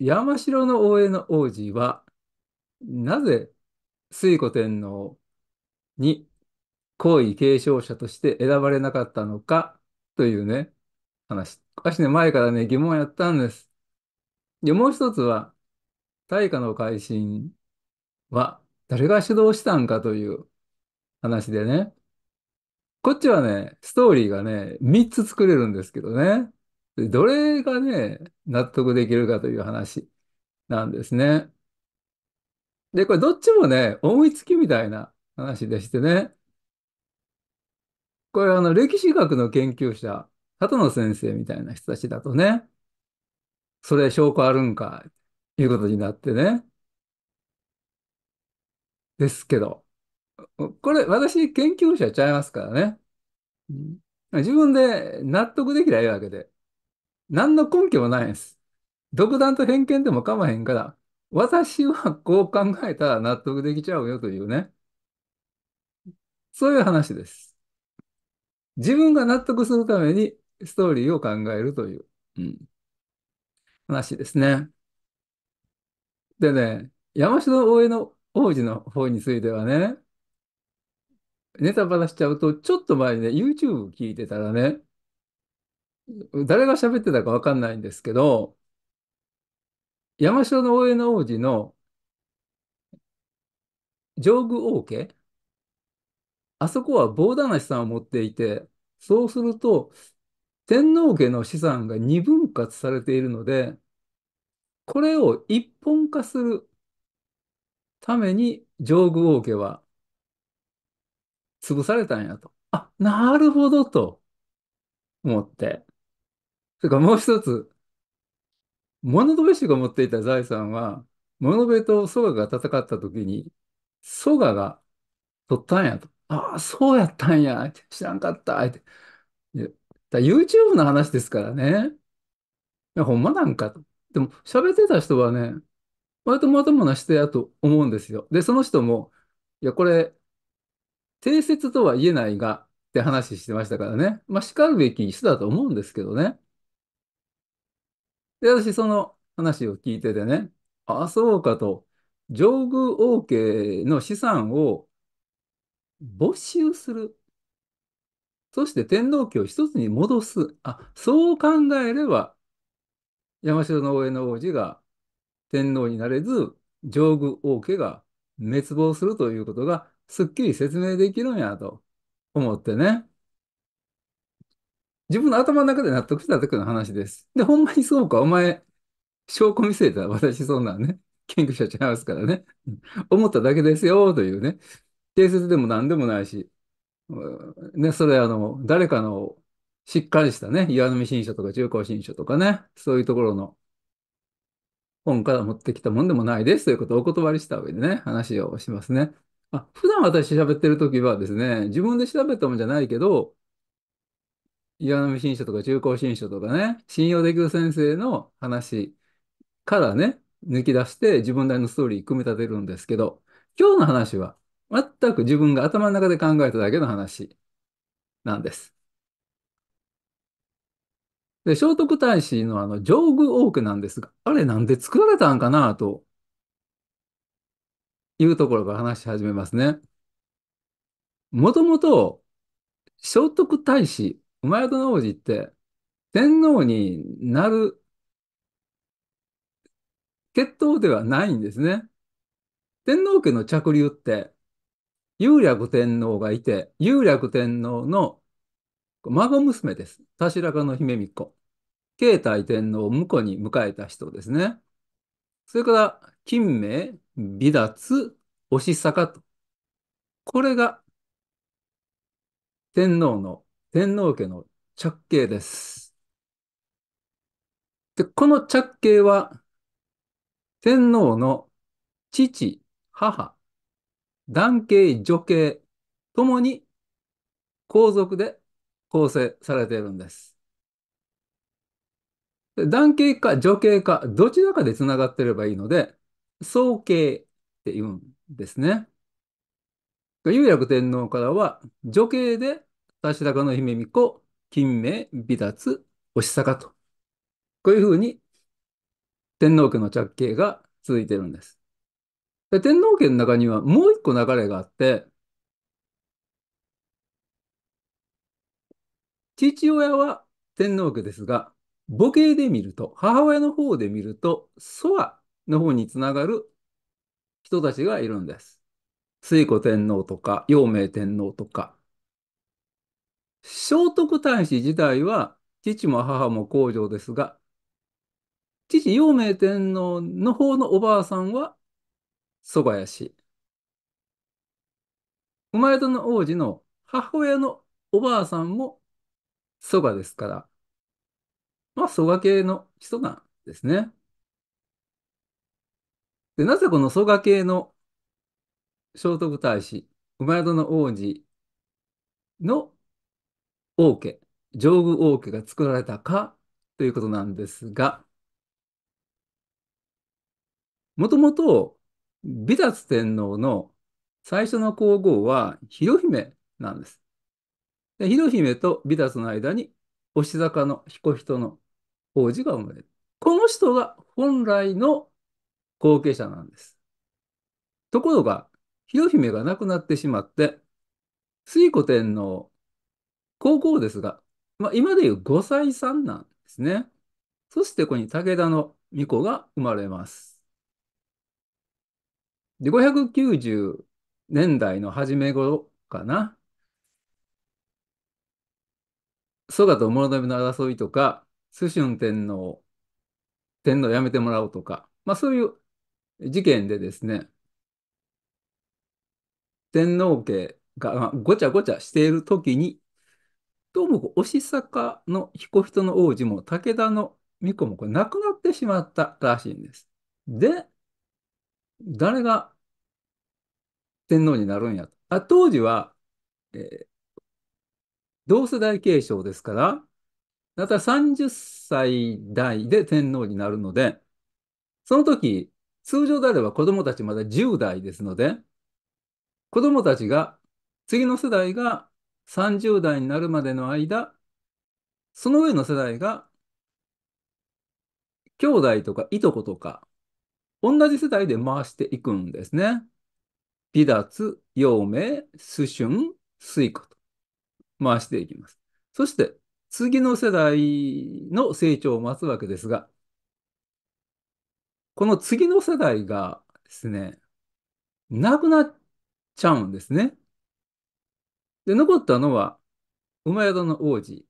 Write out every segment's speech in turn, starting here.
山城の大江の王子は、なぜ推古天皇に皇位継承者として選ばれなかったのかというね、話。私ね、前からね、疑問やったんです。で、もう一つは、大化の改新は誰が主導したんかという話でね。こっちはね、ストーリーがね、3つ作れるんですけどね。どれがね、納得できるかという話なんですね。で、これどっちもね、思いつきみたいな話でしてね。これあの、歴史学の研究者、鳩野先生みたいな人たちだとね、それ証拠あるんか、いうことになってね。ですけど、これ私研究者ちゃいますからね。自分で納得できりゃいいわけで。何の根拠もないんです。独断と偏見でも構へんから、私はこう考えたら納得できちゃうよというね。そういう話です。自分が納得するためにストーリーを考えるという、うん、話ですね。でね、山城大江の王子の方についてはね、ネタバラしちゃうと、ちょっと前にね、YouTube 聞いてたらね、誰が喋ってたかわかんないんですけど、山城の大江の王子の上宮王家、あそこは棒だな資産を持っていて、そうすると、天皇家の資産が二分割されているので、これを一本化するために上宮王家は潰されたんやと。あ、なるほどと思って。とかもう一つ、物部氏が持っていた財産は、物部と蘇我が戦った時に、蘇我が取ったんやと。ああ、そうやったんや。知らんかった。って。YouTube の話ですからね。いや、ほんまなんかと。でも、喋ってた人はね、割とまともな人やと思うんですよ。で、その人も、いや、これ、定説とは言えないが、って話してましたからね。まあ、叱るべき人だと思うんですけどね。で、私、その話を聞いててね、あ、そうかと、上宮王家の資産を没収する。そして天皇家を一つに戻す。あ、そう考えれば、山城の上の王子が天皇になれず、上宮王家が滅亡するということがすっきり説明できるんやと思ってね。自分の頭の中で納得した時の話です。で、ほんまにそうか、お前、証拠見せた私そんなんね、研究者ちゃいますからね。思っただけですよ、というね。定説でも何でもないし、ね、それあの、誰かのしっかりしたね、岩波新書とか中高新書とかね、そういうところの本から持ってきたもんでもないですということをお断りした上でね、話をしますね。あ普段私喋ってる時はですね、自分で調べたもんじゃないけど、岩波新書とか中高新書とかね、信用できる先生の話からね、抜き出して自分なりのストーリー組み立てるんですけど、今日の話は全く自分が頭の中で考えただけの話なんです。で、聖徳太子のあの、上宮多くなんですが、あれなんで作られたんかなというところから話し始めますね。もともと、聖徳太子お前の王子って、天皇になる血統ではないんですね。天皇家の着流って、雄略天皇がいて、雄略天皇の孫娘です。田白の姫巫女。慶太天皇を婿に迎えた人ですね。それから、金明、美達、押坂と。これが天皇の天皇家の着慶です。で、この着慶は、天皇の父、母、男系、女系、ともに皇族で構成されているんです。男系か女系か、どちらかで繋がってればいいので、宗系って言うんですね。雄楽天皇からは女系で最高の姫巫女、金名、美達、おしさかと。こういうふうに、天皇家の着系が続いてるんです。で天皇家の中にはもう一個流れがあって、父親は天皇家ですが、母系で見ると、母親の方で見ると、祖母の方につながる人たちがいるんです。推古天皇とか、陽明天皇とか、聖徳太子自体は、父も母も工場ですが、父、陽明天皇の方のおばあさんは、蕎麦屋氏。れたの王子の母親のおばあさんも蕎麦ですから、まあ、蘇我系の人なんですね。で、なぜこの蘇我系の聖徳太子、馬宿の王子の王家、上宮王家が作られたかということなんですが、もともと美達天皇の最初の皇后は広姫なんです。で広姫と美達の間におし坂の彦人の王子が生まれる。この人が本来の後継者なんです。ところが、広姫が亡くなってしまって、推古天皇高校ですが、まあ、今でいう5歳三んなんですね。そしてここに武田の巫女が生まれます。で、590年代の初め頃かな。蘇我と諸富の争いとか、蘇春天皇、天皇やめてもらおうとか、まあそういう事件でですね、天皇家がごちゃごちゃしている時にどうもこう、坂の彦人の王子も武田の巫女もこれ亡くなってしまったらしいんです。で、誰が天皇になるんやと。あ当時は、えー、同世代継承ですから、だから30歳代で天皇になるので、その時、通常であれば子供たちまだ10代ですので、子供たちが、次の世代が30代になるまでの間、その上の世代が、兄弟とかいとことか、同じ世代で回していくんですね。離脱、陽明、主春、水庫と回していきます。そして、次の世代の成長を待つわけですが、この次の世代がですね、なくなっちゃうんですね。で、残ったのは、馬宿の王子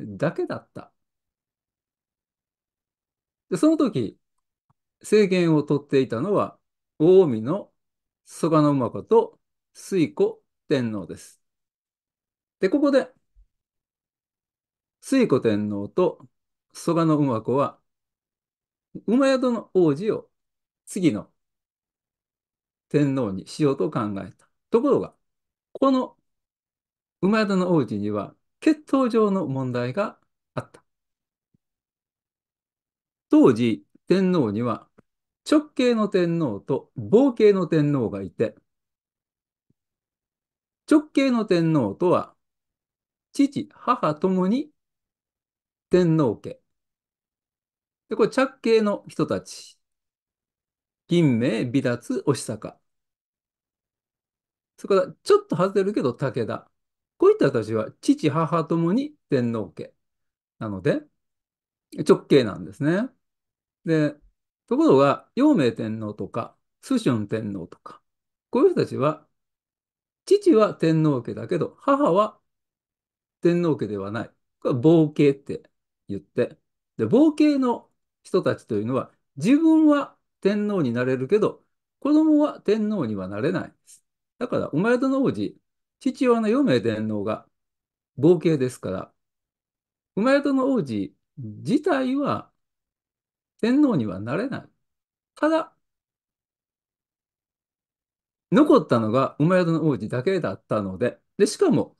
だけだった。で、その時、政権を取っていたのは、近江の蘇我馬子と水古天皇です。で、ここで、水古天皇と蘇我馬子は、馬宿の王子を次の天皇にしようと考えた。ところが、この馬田の王子には血統上の問題があった。当時、天皇には直系の天皇と傍系の天皇がいて、直系の天皇とは、父、母ともに天皇家。で、これ、着系の人たち。銀名、美達、お坂。それから、ちょっと外れるけど、武田。って私は父、母ともに天皇家なので、直系なんですね。で、ところが、陽明天皇とか、崇ン天皇とか、こういう人たちは、父は天皇家だけど、母は天皇家ではない。これは傍系って言って、で、傍系の人たちというのは、自分は天皇になれるけど、子供は天皇にはなれないんです。だから、お前との王子、父親の余命天皇が亡険ですから、馬宿の王子自体は天皇にはなれない。ただ、残ったのが馬宿の王子だけだったので、で、しかも、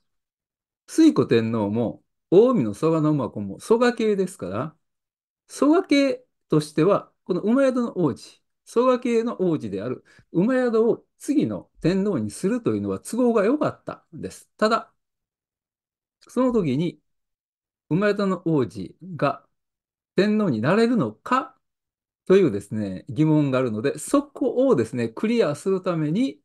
推古天皇も、近江の蘇我の馬子も蘇我系ですから、蘇我系としては、この馬宿の王子、蘇我系の王子である馬宿を次の天皇にするというのは都合が良かったんです。ただ、その時に、生まれたの王子が天皇になれるのかというですね、疑問があるので、そこをですね、クリアするために、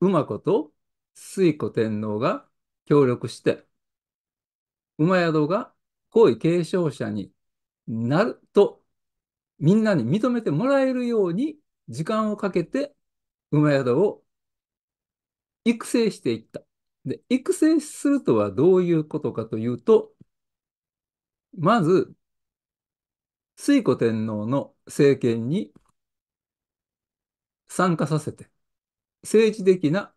馬子こと推古天皇が協力して、馬宿が皇位継承者になると、みんなに認めてもらえるように時間をかけて馬宿を育成していった。で、育成するとはどういうことかというと、まず、推古天皇の政権に参加させて、政治的な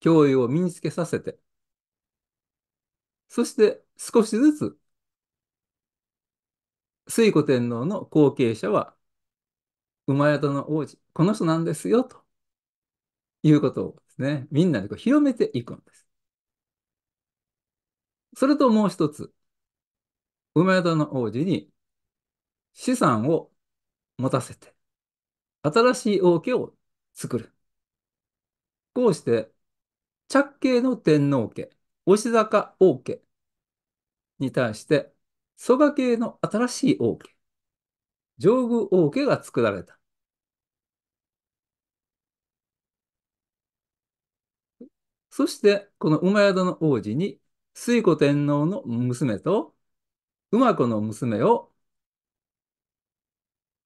教養を身につけさせて、そして少しずつ推古天皇の後継者は馬宿の王子、この人なんですよ、ということをですね、みんなでこう広めていくんです。それともう一つ、馬宿の王子に資産を持たせて、新しい王家を作る。こうして、着系の天皇家、押坂王家に対して、蘇我系の新しい王家、上宮王家が作られた。そして、この馬宿の王子に、推古天皇の娘と、馬子の娘を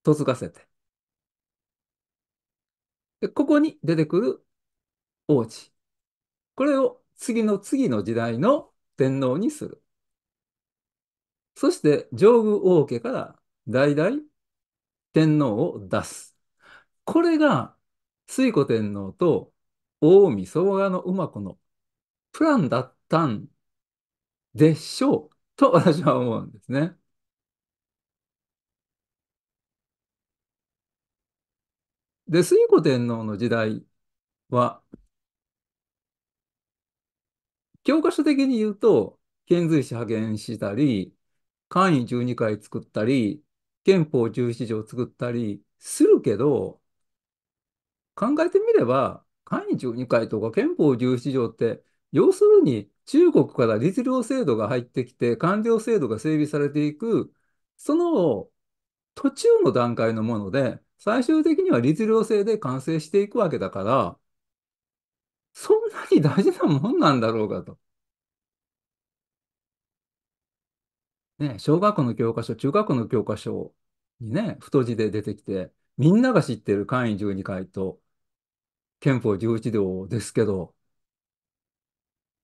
嫁がせて。で、ここに出てくる王子。これを次の次の時代の天皇にする。そして、上宮王家から代々天皇を出す。これが推古天皇と近江総合の馬子のプランだったんでしょうと私は思うんですね。で、推古天皇の時代は、教科書的に言うと、遣隋使派遣したり、簡易12回作ったり、憲法1七条作ったりするけど、考えてみれば、単に12回とか憲法17条って、要するに中国から律令制度が入ってきて、官僚制度が整備されていく、その途中の段階のもので、最終的には律令制で完成していくわけだから、そんなに大事なもんなんだろうかと。ね、小学校の教科書、中学校の教科書にね、太字で出てきて、みんなが知ってる簡易12回と、憲法11条ですけど、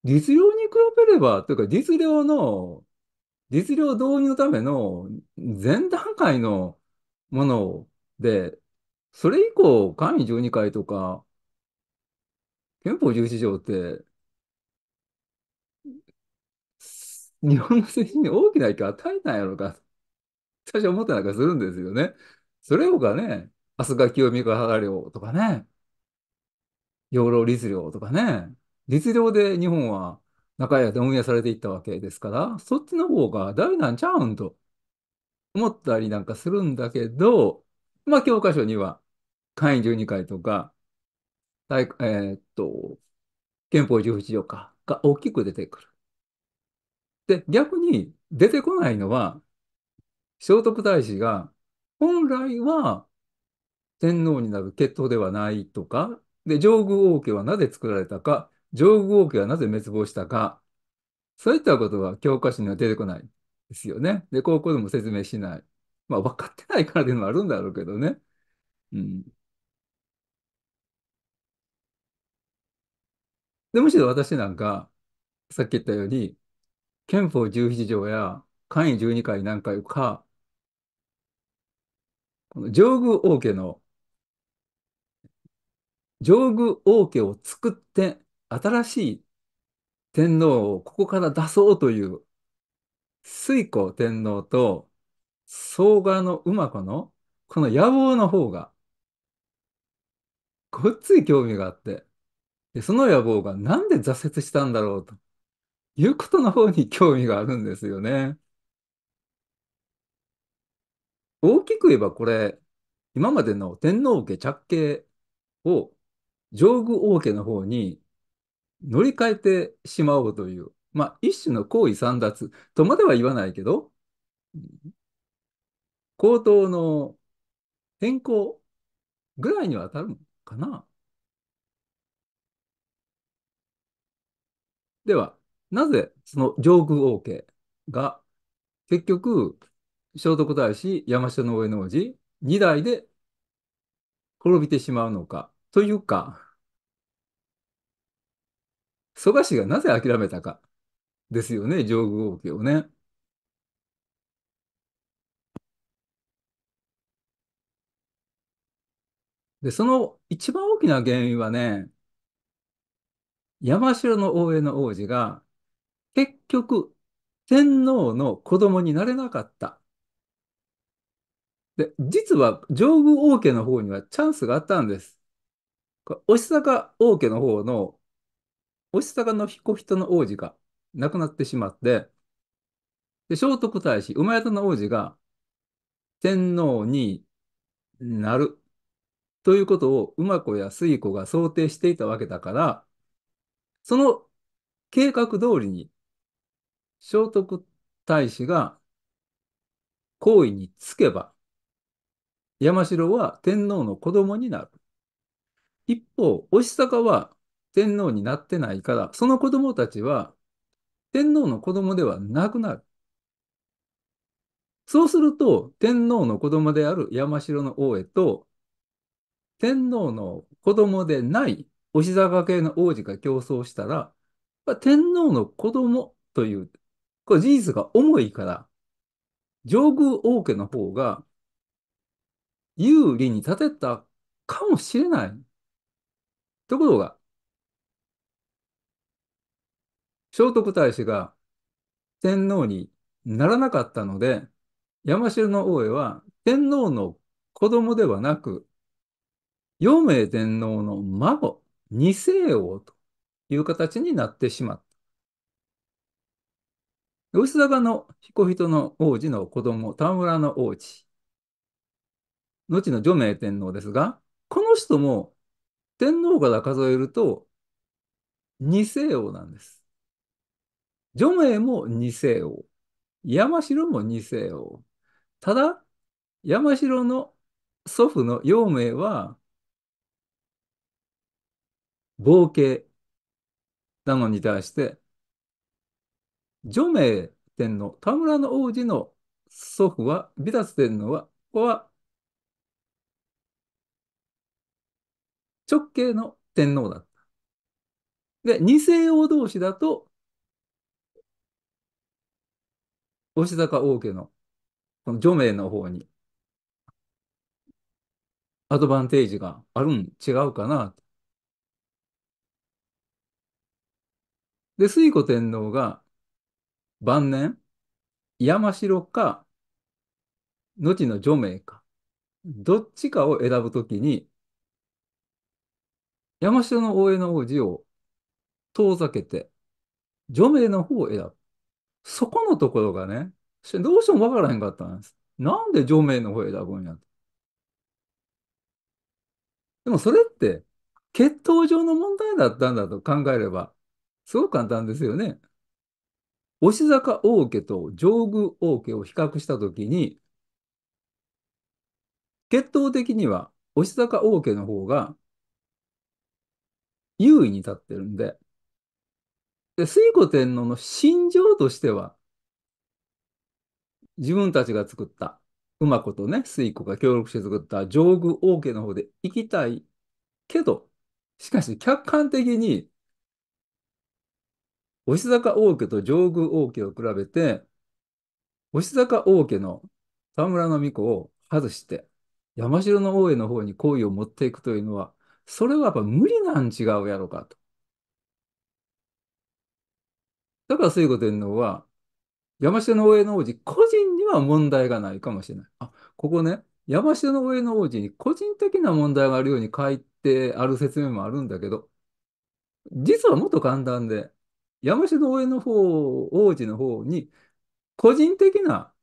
実用に比べれば、というか実量の、実量導入のための前段階のもので、それ以降、官位12回とか、憲法11条って、日本の政治に大きな影響を与えないやろうか、最初思ったりなんかするんですよね。それよかね、明日が清美がれようとかね、養老律令とかね、律令で日本は中屋で運営されていったわけですから、そっちの方が大なんちゃうんと思ったりなんかするんだけど、まあ教科書には、会員12回とか、えー、っと、憲法11条か、が大きく出てくる。で、逆に出てこないのは、聖徳太子が本来は天皇になる血統ではないとか、で、上宮王家はなぜ作られたか、上宮王家はなぜ滅亡したか、そういったことは教科書には出てこないですよね。で、高校でも説明しない。まあ、分かってないからというのもあるんだろうけどね。うん。で、むしろ私なんか、さっき言ったように、憲法17条や簡易12回何回か、この上宮王家の上宮王家を作って新しい天皇をここから出そうという推古天皇と総賀の馬子のこの野望の方がごっつい興味があってでその野望がなんで挫折したんだろうということの方に興味があるんですよね。大きく言えばこれ今までの天皇家着系を上宮王家の方に乗り換えてしまおうという、まあ、一種の行為散奪とまでは言わないけど、口頭の変更ぐらいには当たるのかな。では、なぜその上宮王家が結局、聖徳太子、山下の上の王子、二代で滅びてしまうのか。というか、蘇我氏がなぜ諦めたかですよね、上宮王家をね。で、その一番大きな原因はね、山城の大江の王子が結局天皇の子供になれなかった。で、実は上宮王家の方にはチャンスがあったんです。おしさ王家の方の、おしさの彦人の王子が亡くなってしまって、で、聖徳太子、馬宿の王子が天皇になるということを馬子や水子が想定していたわけだから、その計画通りに聖徳太子が皇位につけば、山城は天皇の子供になる。一方、おし坂は天皇になってないから、その子供たちは天皇の子供ではなくなる。そうすると、天皇の子供である山城の王へと、天皇の子供でないおし坂系の王子が競争したら、天皇の子供という、これ事実が重いから、上宮王家の方が有利に立てたかもしれない。ところが、聖徳太子が天皇にならなかったので、山城の王へは天皇の子供ではなく、陽明天皇の孫、二世王という形になってしまった。吉坂の彦人の王子の子供、田村の王子、後の女明天皇ですが、この人も天皇から数えると二世王なんです。除名も二世王。山城も二世王。ただ、山城の祖父の陽明は、冒険なのに対して、除名天皇、田村の王子の祖父は、美達天皇は、ここは直系の天皇だった。で、二世王同士だと、押坂王家の、この除名の方に、アドバンテージがあるん違うかな。で、推古天皇が晩年、山城か、後の除名か、どっちかを選ぶときに、山下の大江の王子を遠ざけて、除名の方を選ぶ。そこのところがね、どうしてもわからへんかったんです。なんで除名の方を選ぶんやと。でもそれって、血統上の問題だったんだと考えれば、すごく簡単ですよね。押坂王家と上宮王家を比較したときに、血統的には押坂王家の方が優位に立ってるんで、で、推古天皇の心情としては、自分たちが作った、馬子とね、水古が協力して作った上宮王家の方で行きたいけど、しかし客観的に、押坂王家と上宮王家を比べて、押坂王家の田村の巫女を外して、山城の王への方に好意を持っていくというのは、それはやっぱ無理なん違うやろかと。だから水郷天皇は、山下の上の王子個人には問題がないかもしれない。あ、ここね、山下の上の王子に個人的な問題があるように書いてある説明もあるんだけど、実はもっと簡単で、山下の上の方、王子の方に個人的な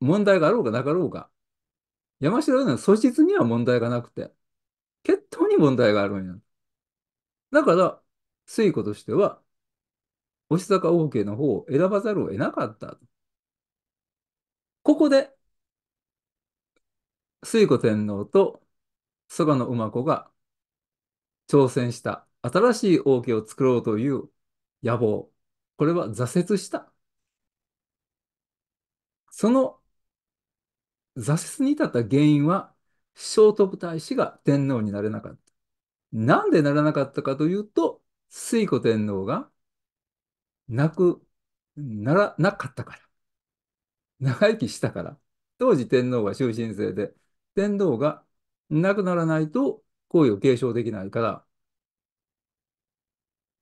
問題があろうがなかろうが、山下の上の素質には問題がなくて、血糖に問題があるんや。だから、水子としては、おし坂王家の方を選ばざるを得なかった。ここで、水子天皇と蘇我の馬子が挑戦した新しい王家を作ろうという野望。これは挫折した。その挫折に至った原因は聖徳太子が天皇になれなかった。なんでならなかったかというと、推古天皇がなく、ならなかったから。長生きしたから。当時天皇は終身制で、天皇が亡くならないと皇位を継承できないから、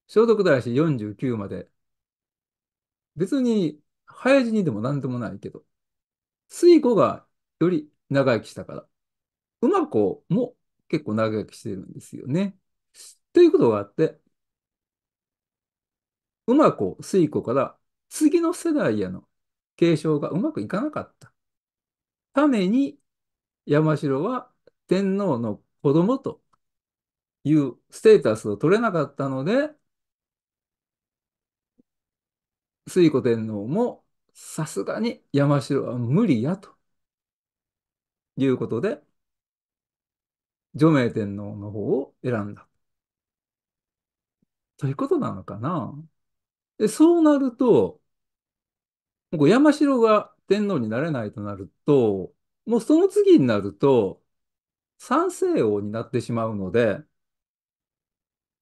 聖徳太子49まで、別に早死にでも何でもないけど、推古がより長生きしたから。馬子も結構長生きしてるんですよね。ということがあって、馬子、水子から次の世代への継承がうまくいかなかったために山城は天皇の子供というステータスを取れなかったので推古天皇もさすがに山城は無理やということで除名天皇の方を選んだ。ということなのかなでそうなると、こう山城が天皇になれないとなると、もうその次になると、三世王になってしまうので、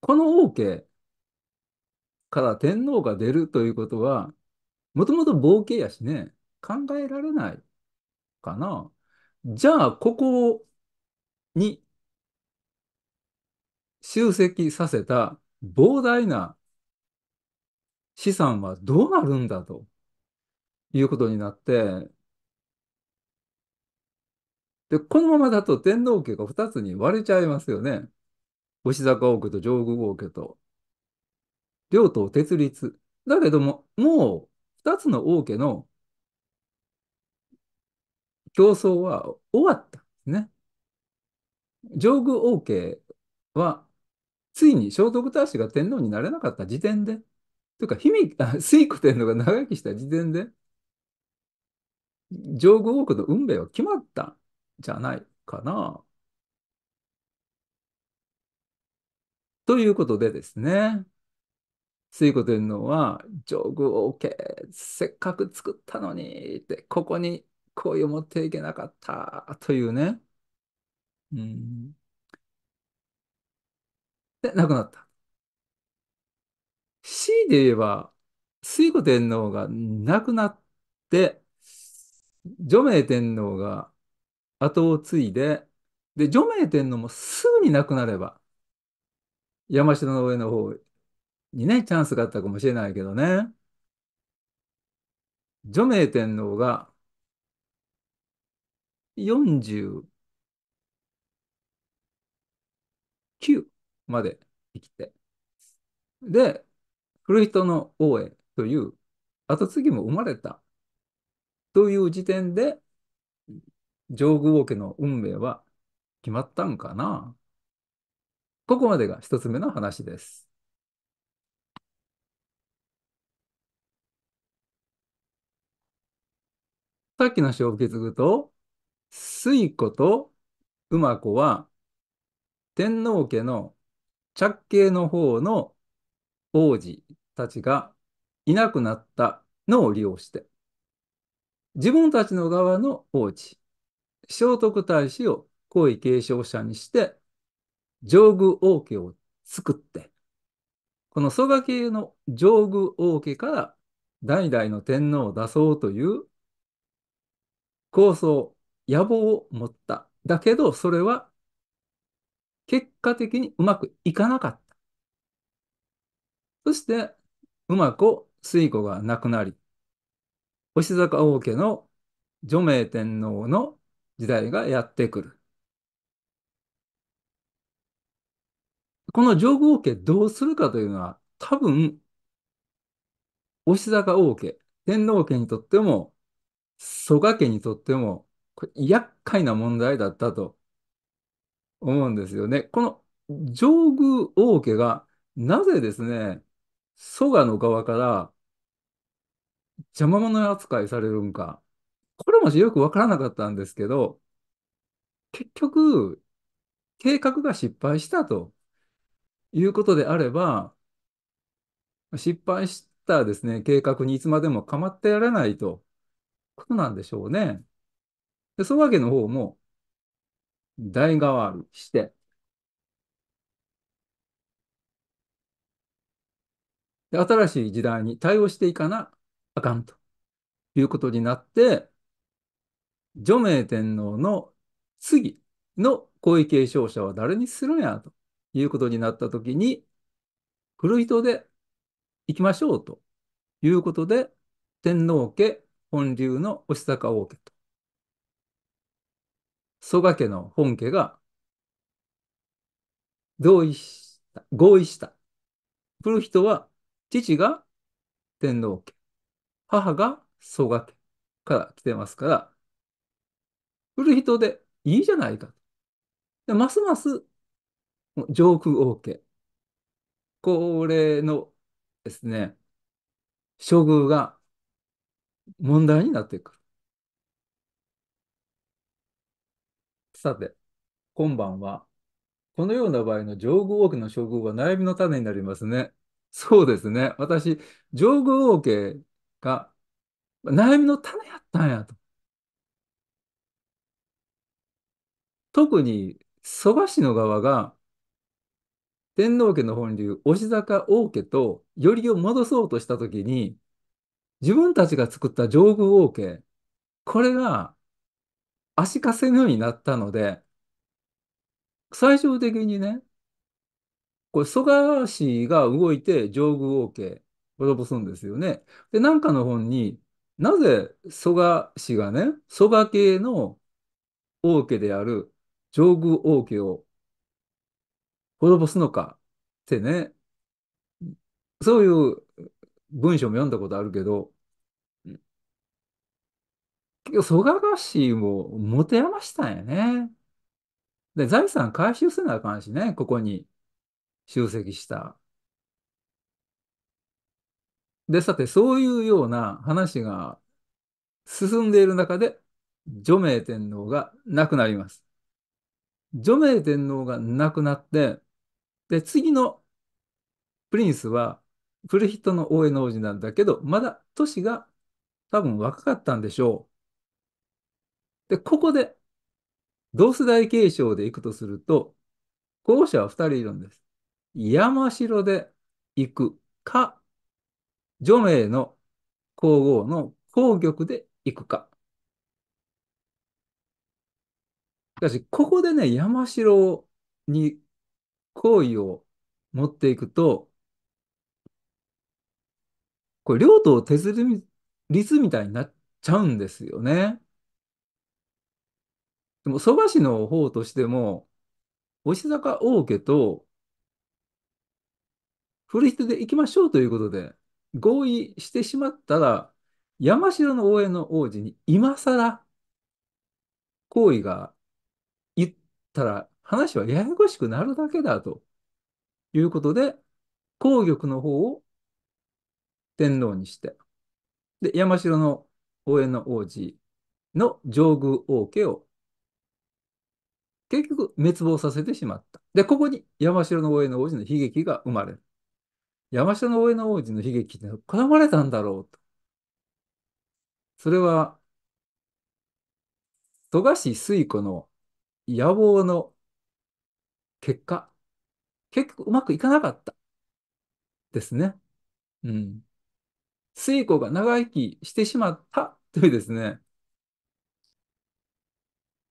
この王家から天皇が出るということは、もともと冒険やしね、考えられないかな。じゃあ、ここに集積させた膨大な資産はどうなるんだということになって、で、このままだと天皇家が2つに割れちゃいますよね。牛坂王家と上宮王家と。両党設立。だけども、もう2つの王家の競争は終わったんですね。上宮王家はついに聖徳太子が天皇になれなかった時点で、というか、卑弥あ水庫天皇が長生きした時点で、上宮王国の運命は決まったんじゃないかな。ということでですね、水庫天皇は上宮王家、せっかく作ったのにって、ここに恋を持っていけなかったというね、うん、で、亡くなった。C で言えば、推古天皇が亡くなって、除名天皇が後を継いで、で、除名天皇もすぐに亡くなれば、山城の上の方にね、チャンスがあったかもしれないけどね。除名天皇が49まで生きて。で、古人の王へという後継ぎも生まれたという時点で、上宮王家の運命は決まったんかなここまでが一つ目の話です。さっきの詩を受け継ぐと、水子と馬子は天皇家の着系の方の王子たちがいなくなったのを利用して、自分たちの側の王子、聖徳太子を皇位継承者にして、上宮王家を作って、この蘇我系の上宮王家から代々の天皇を出そうという構想、野望を持った。だけど、それは結果的にうまくいかなかった。そして、うまく水子が亡くなり、押坂王家の除名天皇の時代がやってくる。この上皇家どうするかというのは、多分、押坂王家、天皇家にとっても、蘇我家にとっても、厄介な問題だったと思うんですよね。この上宮王家がなぜですね、蘇我の側から邪魔者扱いされるんか。これもよくわからなかったんですけど、結局、計画が失敗したということであれば、失敗したですね、計画にいつまでも構ってやらないということなんでしょうね。で、蘇我家の方も代替わりして、で新しい時代に対応していかなあかんということになって、除名天皇の次の皇位継承者は誰にするんやということになったときに、古人で行きましょうということで、天皇家本流の押坂王家と蘇我家の本家が同意した、合意した。プルヒトは父が天皇家、母が蘇我家から来てますから、プルヒトでいいじゃないかで、ますます、上空王家、これのですね、処遇が問題になってくる。さて、今晩は、このような場合の上宮王家の処遇は悩みの種になりますね。そうですね。私、上宮王家が悩みの種やったんやと。特に蘇我氏の側が天皇家の本流押坂王家とよりを戻そうとした時に自分たちが作った上宮王家これが足かせぬようになったので、最終的にね、これ、蘇我氏が動いて上宮王家を滅ぼすんですよね。で、なんかの本になぜ蘇我氏がね、蘇我系の王家である上宮王家を滅ぼすのかってね、そういう文章も読んだことあるけど、蘇我氏を持て余したんやね。で、財産回収せなあかんしね、ここに集積した。で、さて、そういうような話が進んでいる中で、除名天皇が亡くなります。除名天皇が亡くなって、で、次のプリンスは、古人の大江の王子なんだけど、まだ年が多分若かったんでしょう。で、ここで、同世代継承で行くとすると、候補者は2人いるんです。山城で行くか、除名の皇后の皇玉で行くか。しかし、ここでね、山城に皇位を持っていくと、これ、領土を削りみたいになっちゃうんですよね。でも、蘇我氏の方としても、押坂王家と古人で行きましょうということで、合意してしまったら、山城の応援の王子に今更、行為が言ったら話はややこしくなるだけだということで、皇玉の方を天皇にして、で、山城の応援の王子の上宮王家を結局滅亡させてしまった。で、ここに山城の大江の王子の悲劇が生まれる。山城の大江の王子の悲劇って絡まれたんだろうと。それは、富樫水子の野望の結果、結局うまくいかなかった。ですね。うん。水子が長生きしてしまったというですね、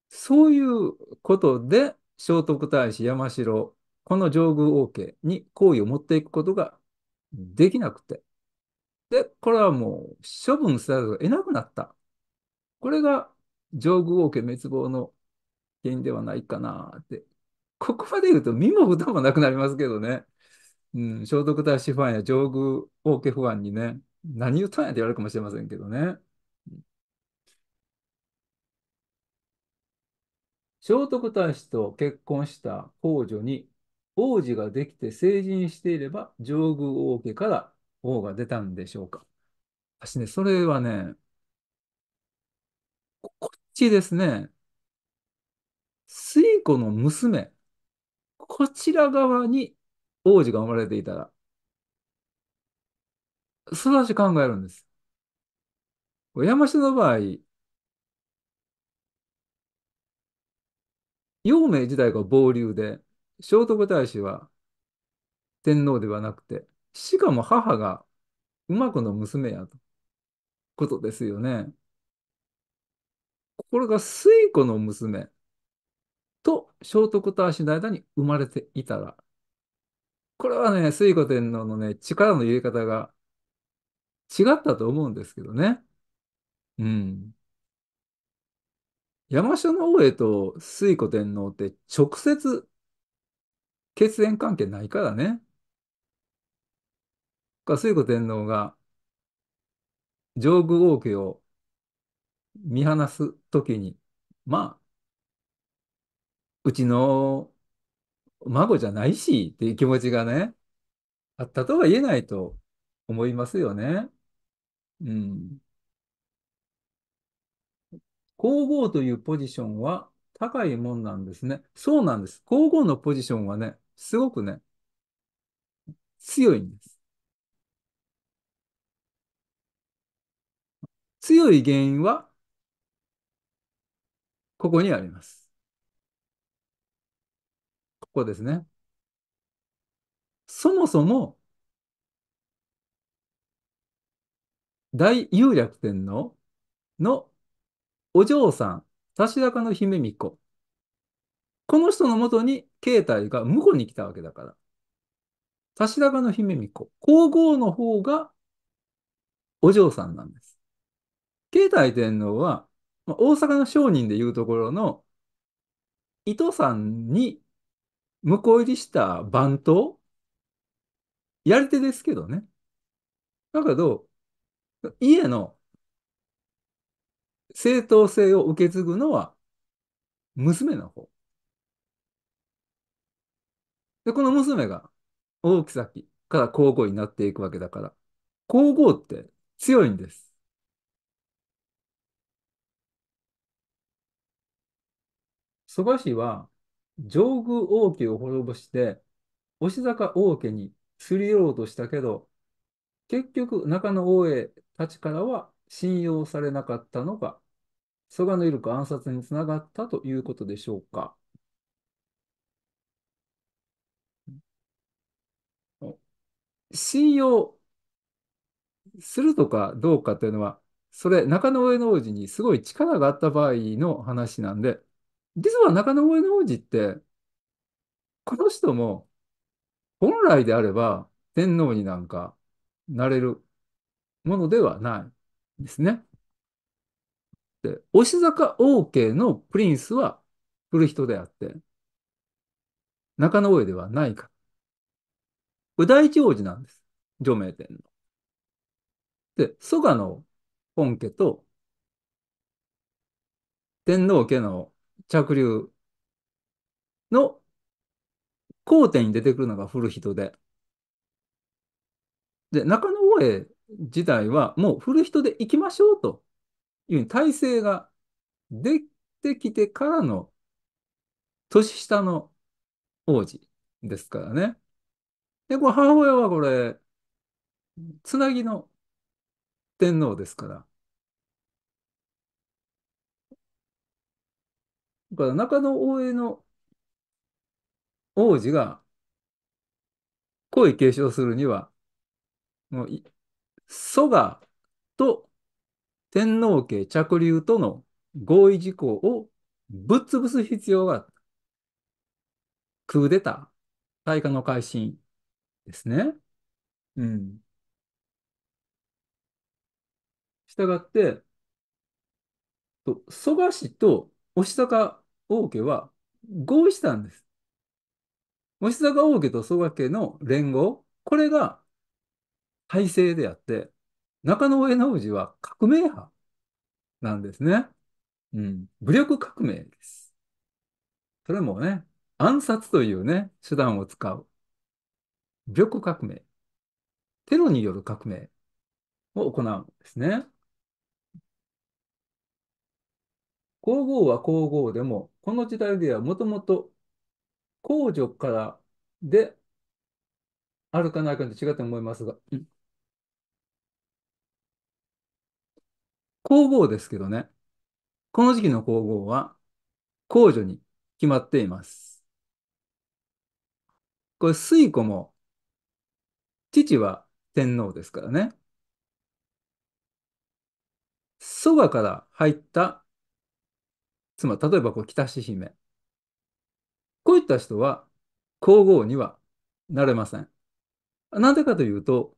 そういうことで、聖徳太子山城、この上宮王家に好意を持っていくことができなくて。で、これはもう処分せざるを得なくなった。これが上宮王家滅亡の原因ではないかなって。ここまで言うと身も蓋もなくなりますけどね。うん、聖徳太子ファンや上宮王家ファンにね、何言ったんやって言われるかもしれませんけどね。聖徳太子と結婚した皇女に王子ができて成人していれば上宮王家から王が出たんでしょうか私ね、それはね、こっちですね、水子の娘、こちら側に王子が生まれていたら、素晴らしい考えるんです。山下の場合、陽明自体が傍流で、聖徳太子は天皇ではなくて、しかも母が馬子くの娘やと、ことですよね。これが水子の娘と聖徳太子の間に生まれていたら、これはね、水子天皇のね、力の入れ方が違ったと思うんですけどね。うん。山下直へと推古天皇って直接血縁関係ないからね。か推古天皇が上宮王家を見放すときに、まあ、うちの孫じゃないしっていう気持ちがね、あったとは言えないと思いますよね。うん。皇后というポジションは高いもんなんですね。そうなんです。皇后のポジションはね、すごくね、強いんです。強い原因は、ここにあります。ここですね。そもそも、大有楽天ののお嬢さん、田高の姫巫女。この人のもとに、慶太が婿に来たわけだから。田高の姫巫女。皇后の方が、お嬢さんなんです。慶太天皇は、まあ、大阪の商人でいうところの、糸さんに婿入りした番頭やり手ですけどね。だけど、家の正当性を受け継ぐのは娘の方。で、この娘が大き先から皇后になっていくわけだから、皇后って強いんです。蘇我氏は上宮王家を滅ぼして、押坂王家にすり寄ろうとしたけど、結局中野王へたちからは信用されなかったのが蘇我の威力暗殺につながったということでしょうか。信用するとかどうかというのは、それ、中野上の王子にすごい力があった場合の話なんで、実は中野上の王子って、この人も本来であれば天皇になんかなれるものではないですね。って、押坂王家のプリンスは古人であって、中野上ではないか。右大地王子なんです。除名天の。で、蘇我の本家と天皇家の着流の皇帝に出てくるのが古人で。で、中野大自体はもう古人で行きましょうという体制がでてきてからの年下の王子ですからね。で、これ母親はこれ、つなぎの天皇ですから。だから中野大江の王子が皇位継承するには、もう、蘇我と天皇家着流との合意事項をぶっ潰す必要があった。クーデター、大化の改新ですね。うん。従って、と蘇我氏と押坂王家は合意したんです。押坂王家と蘇我家の連合、これが体制であって、中野上直次は革命派なんですね。うん。武力革命です。それもね、暗殺というね、手段を使う。武力革命。テロによる革命を行うんですね。皇后は皇后でも、この時代ではもともと皇女からであるかないかと違って思いますが、皇后ですけどね、この時期の皇后は皇女に決まっています。これ、水子も、父は天皇ですからね。蘇我から入った妻、例えばこう北志姫。こういった人は皇后にはなれません。なんでかというと、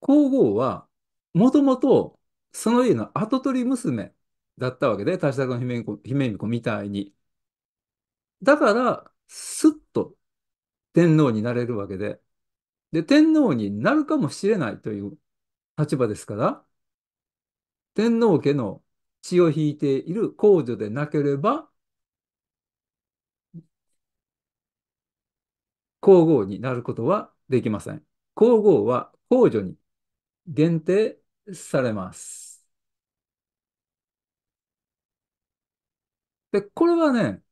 皇后はもともとその家の跡取り娘だったわけで、大作の姫姫子みたいに。だから、すっと天皇になれるわけで。で、天皇になるかもしれないという立場ですから、天皇家の血を引いている皇女でなければ、皇后になることはできません。皇后は皇女に限定されます。で、これはね、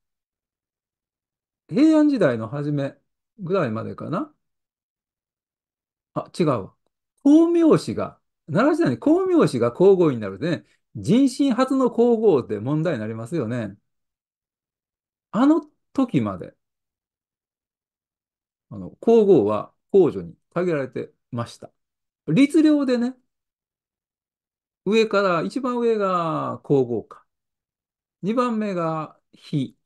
平安時代の初めぐらいまでかな。あ、違うわ。光明子が、奈良時代に光明子が皇后になるでね、人心初の皇后って問題になりますよね。あの時まで、あの、皇后は皇女に限られてました。律令でね、上から、一番上が皇后か。2番目が非。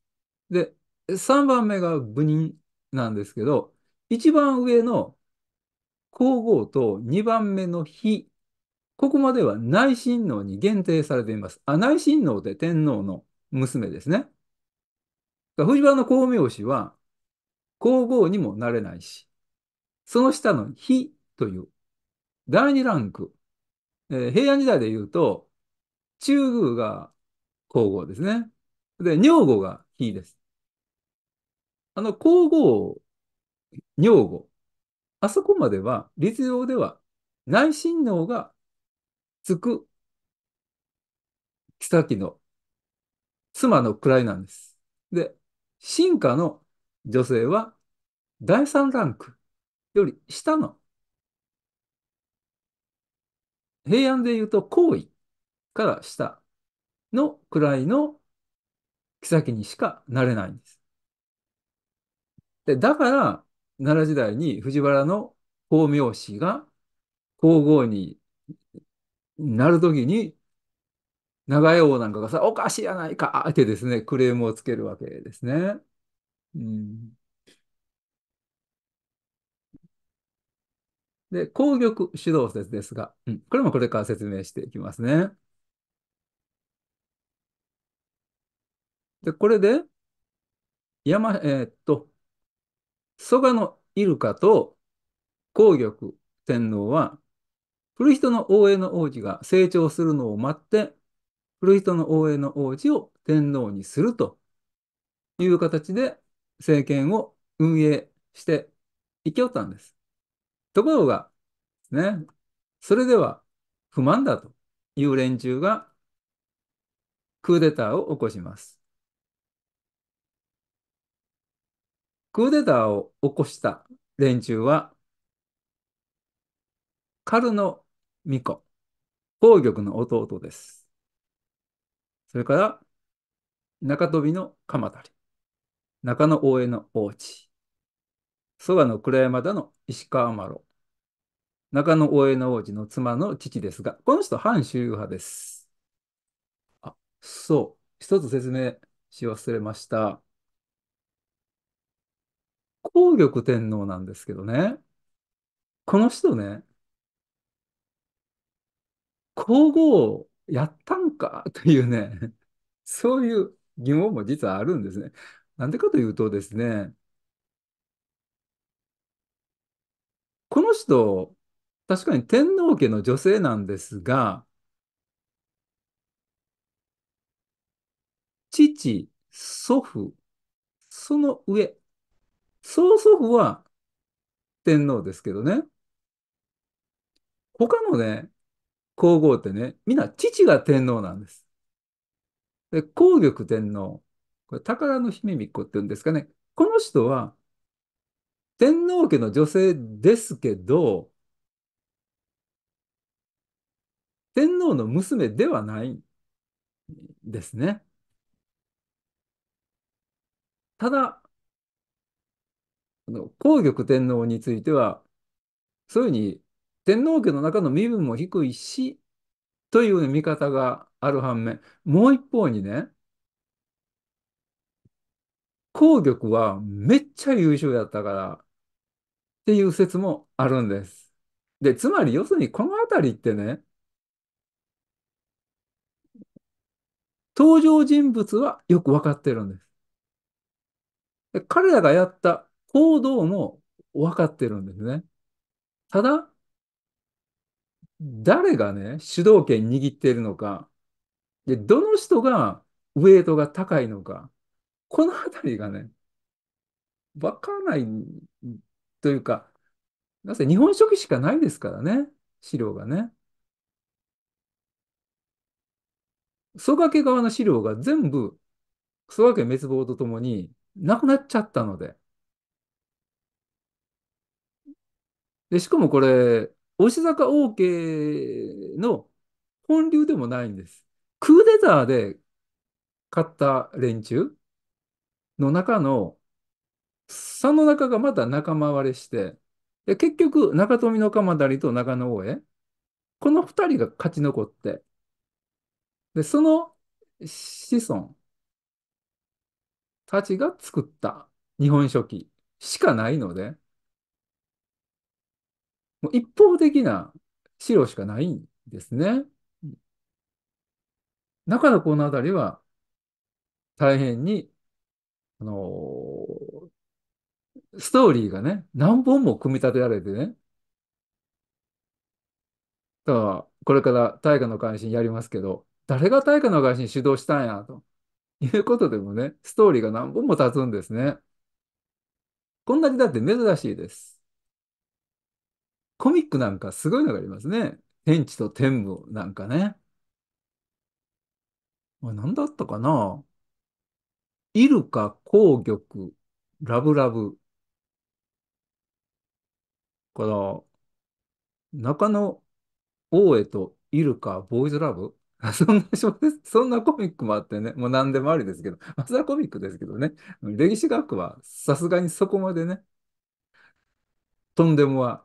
で、3番目が部人なんですけど、一番上の皇后と2番目の非。ここまでは内親王に限定されています。あ、内親王って天皇の娘ですね。藤原光明氏は皇后にもなれないし、その下の非という第2ランク、えー、平安時代で言うと、中宮が皇后ですね。で、女房が火です。あの、皇后、女房。あそこまでは、律令では、内親王がつく、妃の、妻の位なんです。で、進化の女性は、第三ランクより下の、平安で言うと皇位から下のくらいの妃にしかなれないんです。で、だから、奈良時代に藤原の光明氏が皇后になるときに、長屋王なんかがさ、おかしいやないかってですね、クレームをつけるわけですね。うん、で、皇玉主導説ですが、うん、これもこれから説明していきますね。で、これで、山、えー、っと、蘇我のイルカと皇玉天皇は、古人の王江の王子が成長するのを待って、古人の王江の王子を天皇にするという形で政権を運営していきおったんです。ところが、ね、それでは不満だという連中がクーデターを起こします。クーデターを起こした連中は、カルノ・ミコ、宝玉の弟です。それから、中飛びの鎌足り、中野大江の大地、蘇我の倉山田の石川麻呂、中野大江の王子の妻の父ですが、この人、反主流派です。あ、そう、一つ説明し忘れました。皇玉天皇なんですけどね、この人ね、皇后をやったんか というね、そういう疑問も実はあるんですね。なんでかというとですね、この人、確かに天皇家の女性なんですが、父、祖父、その上、曽祖父は天皇ですけどね。他のね、皇后ってね、皆父が天皇なんです。で、皇玉天皇、これ宝の姫巫女って言うんですかね。この人は天皇家の女性ですけど、天皇の娘ではないですね。ただ、皇玉天皇については、そういうふうに天皇家の中の身分も低いし、という見方がある反面、もう一方にね、皇玉はめっちゃ優秀だったからっていう説もあるんです。で、つまり要するにこの辺りってね、登場人物はよく分かってるんです。で彼らがやった行動も分かってるんですね。ただ、誰がね、主導権握っているのか、で、どの人がウエイトが高いのか、このあたりがね、わからないというか、なぜ日本書紀しかないですからね、資料がね。蘇我家側の資料が全部、蘇我家滅亡とともになくなっちゃったので、で、しかもこれ、押し坂王家の本流でもないんです。クーデターで買った連中の中の、差の中がまた仲間割れして、で結局、中富の鎌足と中野大江、この二人が勝ち残って、で、その子孫たちが作った日本書紀しかないので、もう一方的な資料しかないんですね。だからこのあたりは大変に、あのー、ストーリーがね、何本も組み立てられてね。だから、これから大河の関心やりますけど、誰が大河の関心主導したんや、ということでもね、ストーリーが何本も立つんですね。こんなにだって珍しいです。コミックなんかすごいのがありますね。天地と天武なんかね。あ、なんだったかなイルカ、紅玉、ラブラブから、中野大江とイルカ、ボーイズラブ そんな小説、そんなコミックもあってね、もう何でもありですけど、まあ、そはコミックですけどね、歴史学はさすがにそこまでね、とんでもは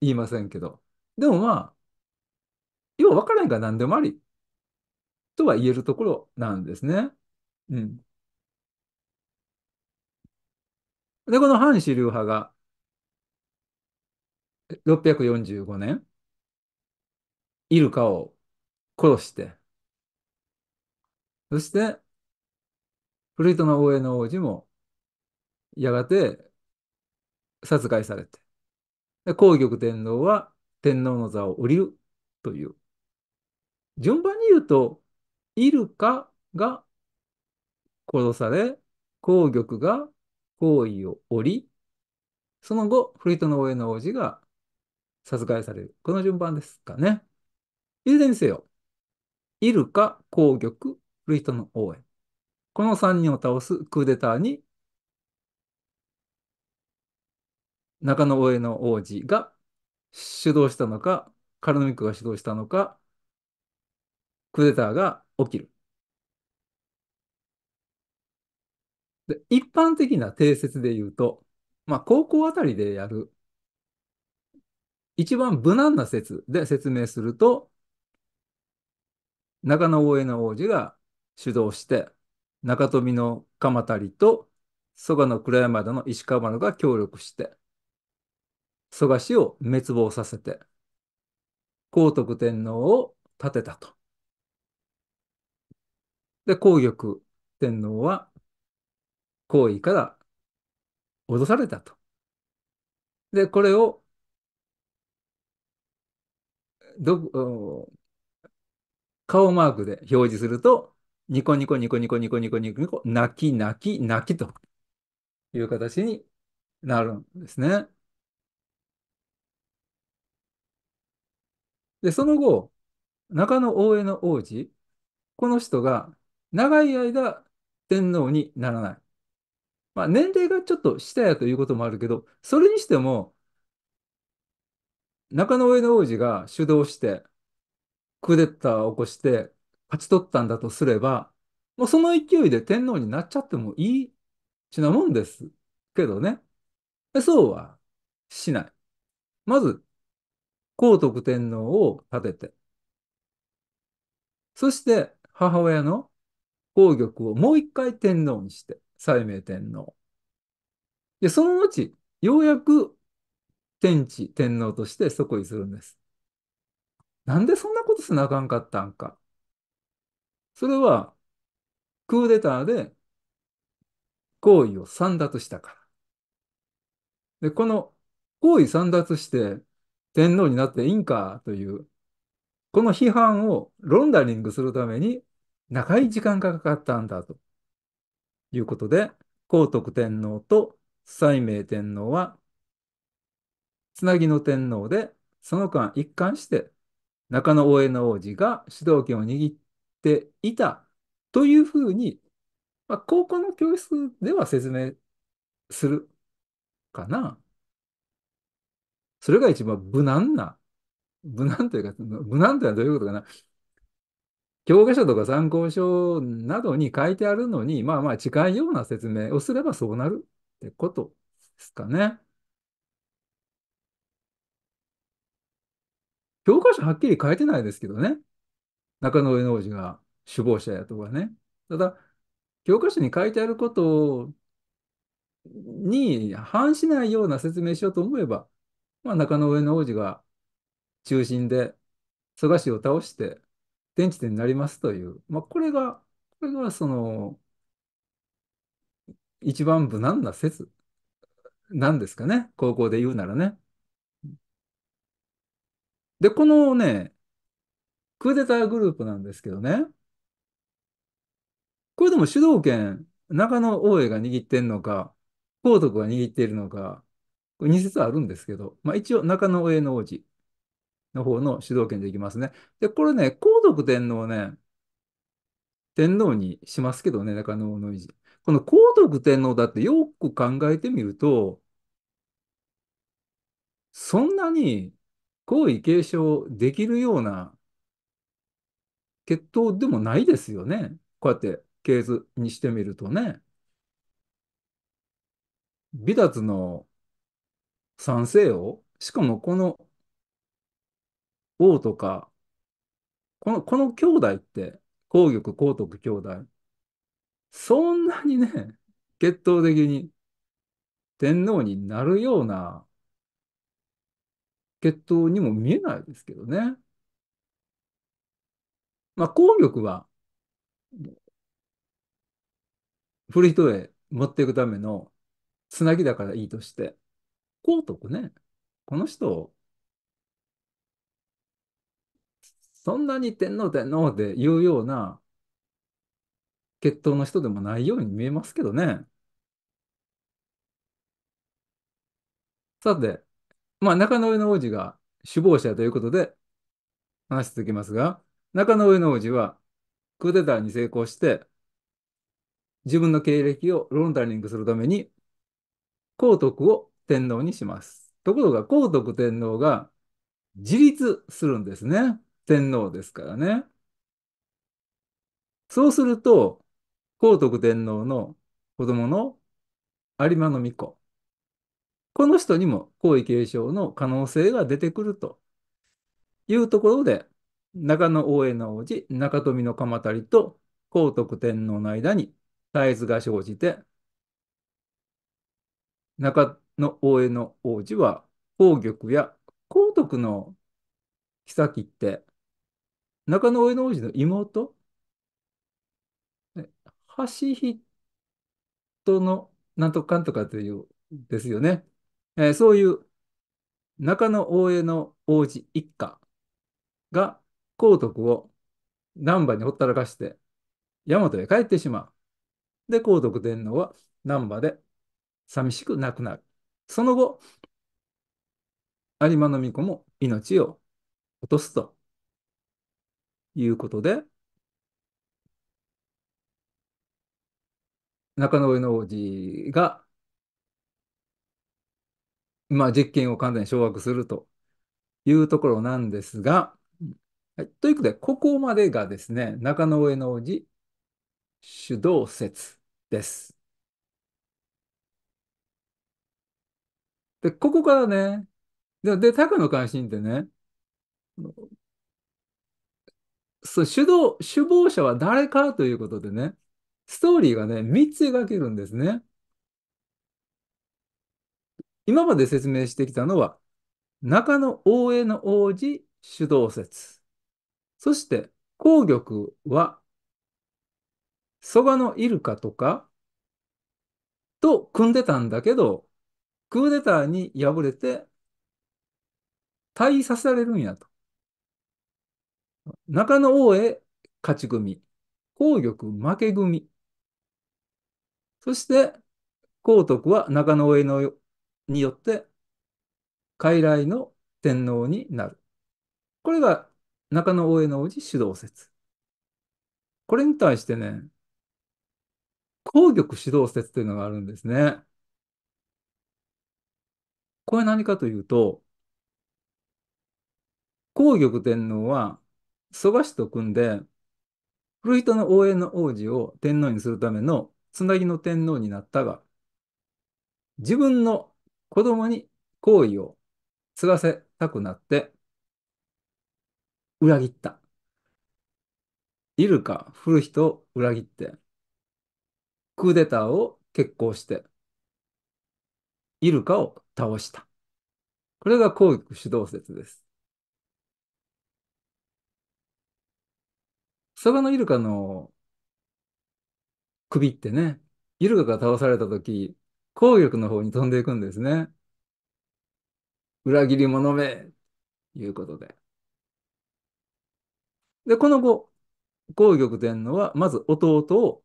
言いませんけど。でもまあ、よう分からんから何でもありとは言えるところなんですね。うん。で、この反主流派が645年、イルカを殺して、そして、古糸の大江の王子も、やがて殺害されて、皇玉天皇は天皇の座を降りるという。順番に言うと、イルカが殺され、皇玉が皇位を降り、その後、フリートの上の王子が殺害される。この順番ですかね。いずれにせよ、イルカ、皇玉、フリートの王へ。この3人を倒すクーデターに中野大江の王子が主導したのか、カルノミックが主導したのか、クーデターが起きる。で一般的な定説で言うと、まあ、高校あたりでやる、一番無難な説で説明すると、中野大江の王子が主導して、中富の鎌足と蘇我の倉山田の石川丸が協力して、蘇我氏を滅亡させて、高徳天皇を立てたと。で、皇玉天皇は、皇位から脅されたと。で、これを、ど、顔マークで表示すると、ニコニコニコニコニコニコニコニコ、泣き泣き泣きという形になるんですね。で、その後、中野大江の王子、この人が長い間天皇にならない。まあ、年齢がちょっと下やということもあるけど、それにしても、中野上の王子が主導して、クーデターを起こして、勝ち取ったんだとすれば、もうその勢いで天皇になっちゃってもいいちなもんですけどね。そうはしない。まず、高徳天皇を立てて、そして母親の皇玉をもう一回天皇にして、斉明天皇。で、その後、ようやく天地天皇として即位するんです。なんでそんなことすなあかんかったんか。それは、クーデターで行為を散奪したから。で、この行為散奪して、天皇になっていいんかという、この批判をロンダリングするために長い時間がかかったんだということで、皇徳天皇と西明天皇は、つなぎの天皇で、その間一貫して中野大江の王子が主導権を握っていたというふうに、まあ、高校の教室では説明するかな。それが一番無難な、無難というか、無難というのはどういうことかな。教科書とか参考書などに書いてあるのに、まあまあ近いような説明をすればそうなるってことですかね。教科書はっきり書いてないですけどね。中野上の王子が首謀者やとかね。ただ、教科書に書いてあることに反しないような説明しようと思えば、まあ、中野上の王子が中心で蘇我氏を倒して天地天になりますという、まあ、これが、これがその、一番無難な説なんですかね、高校で言うならね。で、このね、クーデターグループなんですけどね、これでも主導権、中野大江が握ってんのか、皇徳が握っているのか、二節あるんですけど、まあ、一応中野上の王子の方の主導権でいきますね。で、これね、皇徳天皇ね、天皇にしますけどね、中野の維持。この皇徳天皇だってよく考えてみると、そんなに皇位継承できるような血統でもないですよね。こうやって系図にしてみるとね。美達の賛成王しかもこの王とか、この、この兄弟って、皇玉、皇徳兄弟、そんなにね、血統的に天皇になるような血統にも見えないですけどね。まあ、皇玉は、古人へ持っていくためのつなぎだからいいとして、光徳ね、この人、そんなに天皇天皇で言うような血統の人でもないように見えますけどね。さて、まあ、中野上の王子が首謀者ということで話し続けますが、中野上の王子はクーデターに成功して、自分の経歴をロンダリングするために、皇徳を天皇にします。ところが、皇徳天皇が自立するんですね。天皇ですからね。そうすると、皇徳天皇の子供の有馬の巫女。この人にも皇位継承の可能性が出てくるというところで、中野大江の王子、中富の鎌足と皇徳天皇の間に絶えずが生じて、中の大江の王子は、宝玉や皇徳の妃って、中野大江の王子の妹橋人のなんとかんとかというですよね。えー、そういう中野大江の王子一家が皇徳を難波にほったらかして大和へ帰ってしまう。で、皇徳天皇は難波で寂しく亡くなる。その後、有馬の巫女も命を落とすということで、中野上の王子が、まあ、実権を完全に掌握するというところなんですが、はい、ということで、ここまでがですね、中野上の王子主導説です。で、ここからね、で、で、タクの関心ってね、そう、主導、首謀者は誰かということでね、ストーリーがね、三つ描けるんですね。今まで説明してきたのは、中野大江の王子主導説。そして、紅玉は、蘇我のイルカとか、と組んでたんだけど、クーデターに敗れて、退位させられるんやと。中野王へ勝ち組、皇玉負け組。そして、皇徳は中野へのによって、傀儡の天皇になる。これが中野大江の王子主導説。これに対してね、皇玉主導説というのがあるんですね。これ何かというと、皇玉天皇は蘇我氏と組んで、古人の応援の王子を天皇にするためのつなぎの天皇になったが、自分の子供に皇位を継がせたくなって、裏切った。いるか古人を裏切って、クーデターを決行して、イルカを倒した。これが幸福主導説です。サバのイルカの首ってね、イルカが倒された時、攻玉の方に飛んでいくんですね。裏切り者め、ということで。で、この後、皇玉天皇は、まず弟を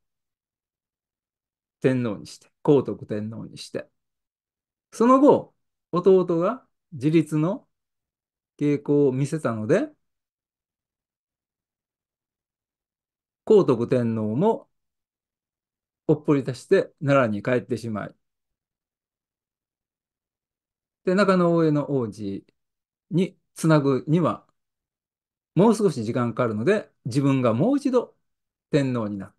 天皇にして、皇徳天皇にして、その後、弟が自立の傾向を見せたので、皇徳天皇もおっぽり出して奈良に帰ってしまい、で、中野大江の王子につなぐには、もう少し時間かかるので、自分がもう一度天皇になった。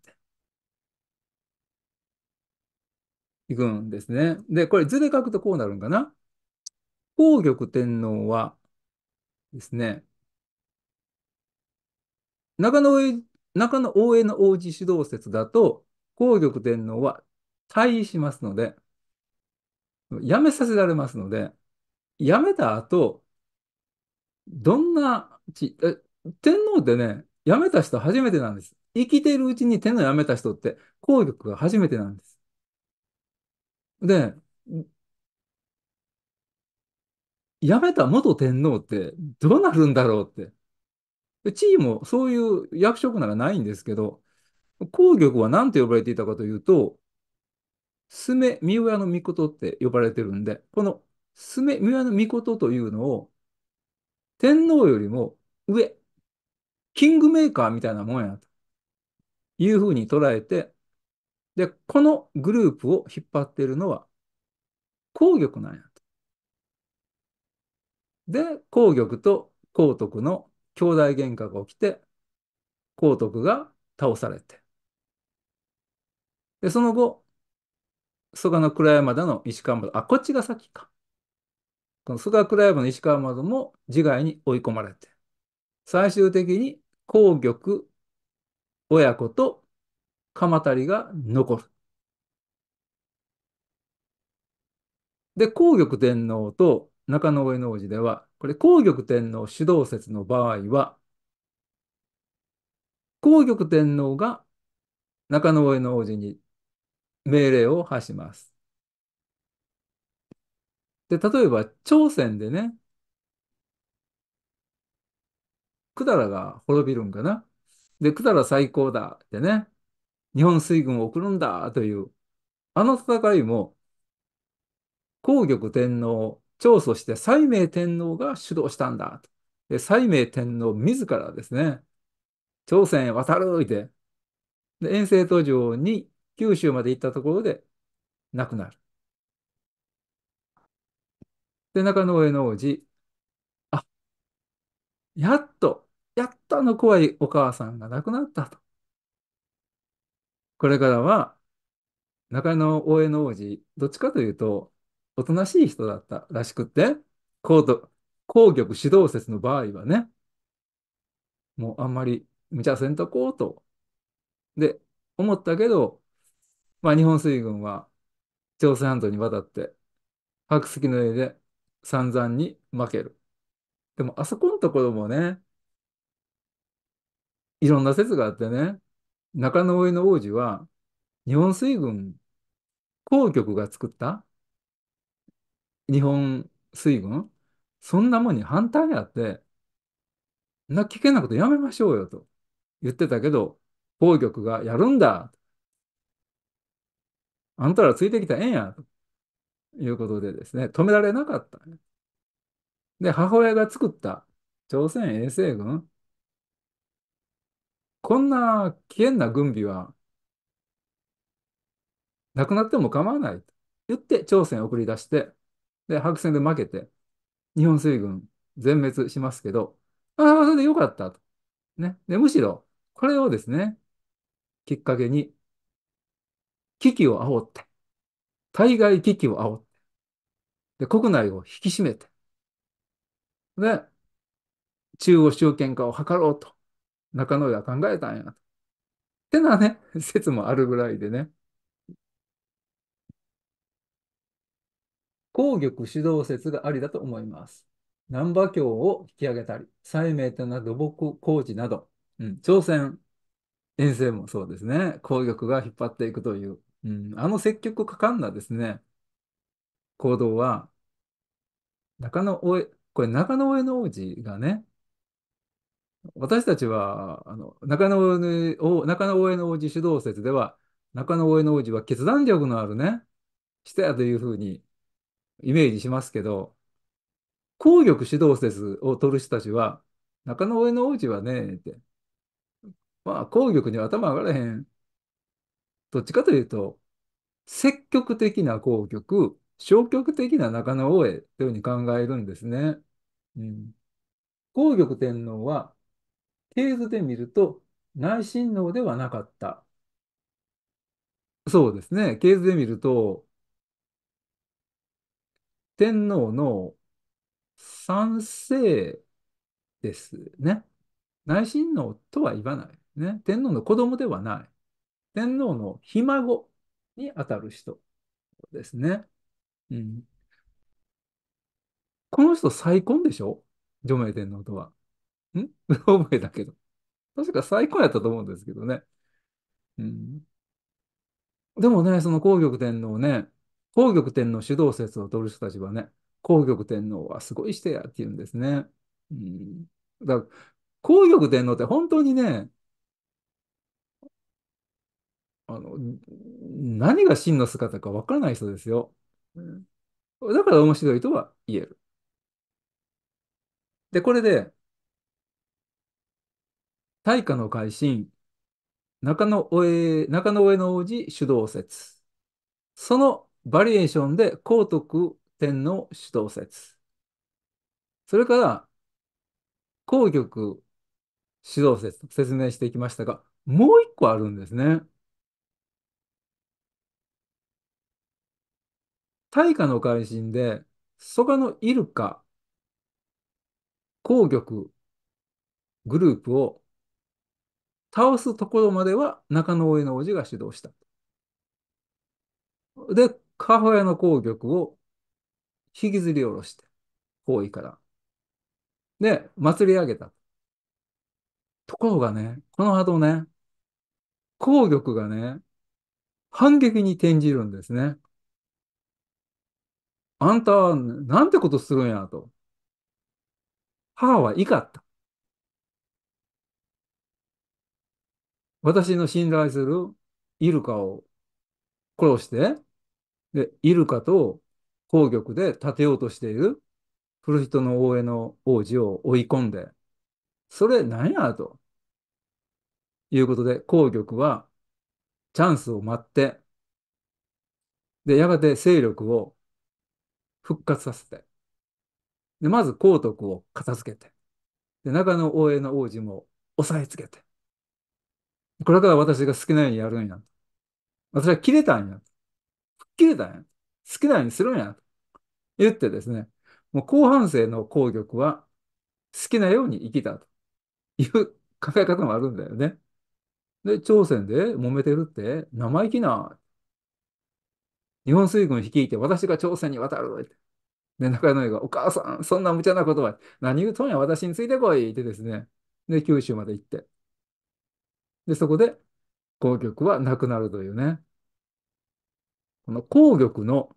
いくんですね。で、これ図で書くとこうなるんかな。皇玉天皇はですね、中野大中野江の王子主導説だと、皇玉天皇は退位しますので、辞めさせられますので、辞めた後、どんなち、天皇ってね、辞めた人初めてなんです。生きてるうちに天皇辞めた人って、皇玉が初めてなんです。で、辞めた元天皇ってどうなるんだろうって。で地位もそういう役職ならないんですけど、皇玉は何て呼ばれていたかというと、すめみうやのみことって呼ばれてるんで、このすめみうやのみことというのを、天皇よりも上、キングメーカーみたいなもんやというふうに捉えて、で、このグループを引っ張っているのは、皇玉なんやと。で、皇玉と皇徳の兄弟喧嘩が起きて、皇徳が倒されて。で、その後、蘇我の倉山田の石川窓、あ、こっちが先か。この蘇我倉山の石川窓も自害に追い込まれて、最終的に皇玉親子と鎌足りが残る。で、皇玉天皇と中野上皇子では、これ皇玉天皇主導説の場合は、皇玉天皇が中野上皇子に命令を発します。で、例えば朝鮮でね、百済が滅びるんかな。で、百済最高だってね、日本水軍を送るんだという、あの戦いも、皇玉天皇、長祖して西明天皇が主導したんだと。で、西明天皇自らですね、朝鮮へ渡るおいて、で、遠征途上に九州まで行ったところで亡くなる。で、中野上の王子、あ、やっと、やっとあの怖いお母さんが亡くなったと。これからは、中野大江の王子、どっちかというと、おとなしい人だったらしくって、公と皇玉指導説の場合はね、もうあんまり無茶せんとこうと、で、思ったけど、まあ日本水軍は朝鮮半島に渡って、白石の絵で散々に負ける。でもあそこのところもね、いろんな説があってね、中野上の王子は、日本水軍、皇局が作った日本水軍、そんなもんに反対やって、な危険なことやめましょうよと言ってたけど、皇局がやるんだあんたらついてきたらええんやということでですね、止められなかった。で、母親が作った朝鮮衛星軍、こんな危険な軍備はなくなっても構わないと言って朝鮮送り出して、で、白戦で負けて、日本水軍全滅しますけど、ああ、それでよかったと。ね。で、むしろ、これをですね、きっかけに、危機を煽って、対外危機を煽って、で、国内を引き締めて、で、中央集権化を図ろうと中野が考えたんやと。ってなね、説もあるぐらいでね。紅玉主導説がありだと思います。南波橋を引き上げたり、西明とな土木工事など、うん、朝鮮遠征もそうですね、紅玉が引っ張っていくという、うん、あの積極果敢なですね、行動は、中野大これ中野上の王子がね、私たちは、あの中野を中大江の王子主導説では、中野大江の王子は決断力のあるね、人やというふうにイメージしますけど、公玉主導説を取る人たちは、中野大江の王子はね、って、まあ、公玉には頭上がらへん。どっちかというと、積極的な公玉、消極的な中野大江というふうに考えるんですね。うん、公玉天皇は系図で見ると内親王ではなかった。そうですね。系図で見ると、天皇の三世ですね。内親王とは言わない。ね。天皇の子供ではない。天皇のひ孫にあたる人ですね。うん。この人再婚でしょ除名天皇とは。んう 覚えだけど。確か最高やったと思うんですけどね。うん。でもね、その皇玉天皇ね、皇玉天皇主導説を取る人たちはね、皇玉天皇はすごい人やって言うんですね。うん。だから、皇玉天皇って本当にね、あの、何が真の姿かわからない人ですよ。うん、だから面白いとは言える。で、これで、大化の改新、中野上中野上の王子主導説。そのバリエーションで高徳天皇主導説。それから、皇玉主導説と説明していきましたが、もう一個あるんですね。大化の改新で、蘇我のイルカ、皇玉グループを倒すところまでは中野上の王子が指導した。で、母親の攻玉を引きずり下ろして、方位から。で、祭り上げた。ところがね、この後ね、攻玉がね、反撃に転じるんですね。あんた、は、なんてことするんやと。母は怒った。私の信頼するイルカを殺して、で、イルカと宝玉で立てようとしている古人の大江の王子を追い込んで、それ何やと。いうことで、皇玉はチャンスを待って、で、やがて勢力を復活させて、で、まず皇徳を片付けて、で、中野大江の王子も押さえつけて、これから私が好きなようにやるんや。私は切れたんや。吹っ切れたんや。好きなようにするんや。言ってですね、もう後半生の紅玉は好きなように生きたという考え方もあるんだよね。で、朝鮮で揉めてるって生意気な。日本水軍率いて私が朝鮮に渡るって。で、中野が、お母さん、そんな無茶な言葉、何言うとんや、私についてこいってですね。で、九州まで行って。で、そこで、公玉はなくなるというね。この公玉の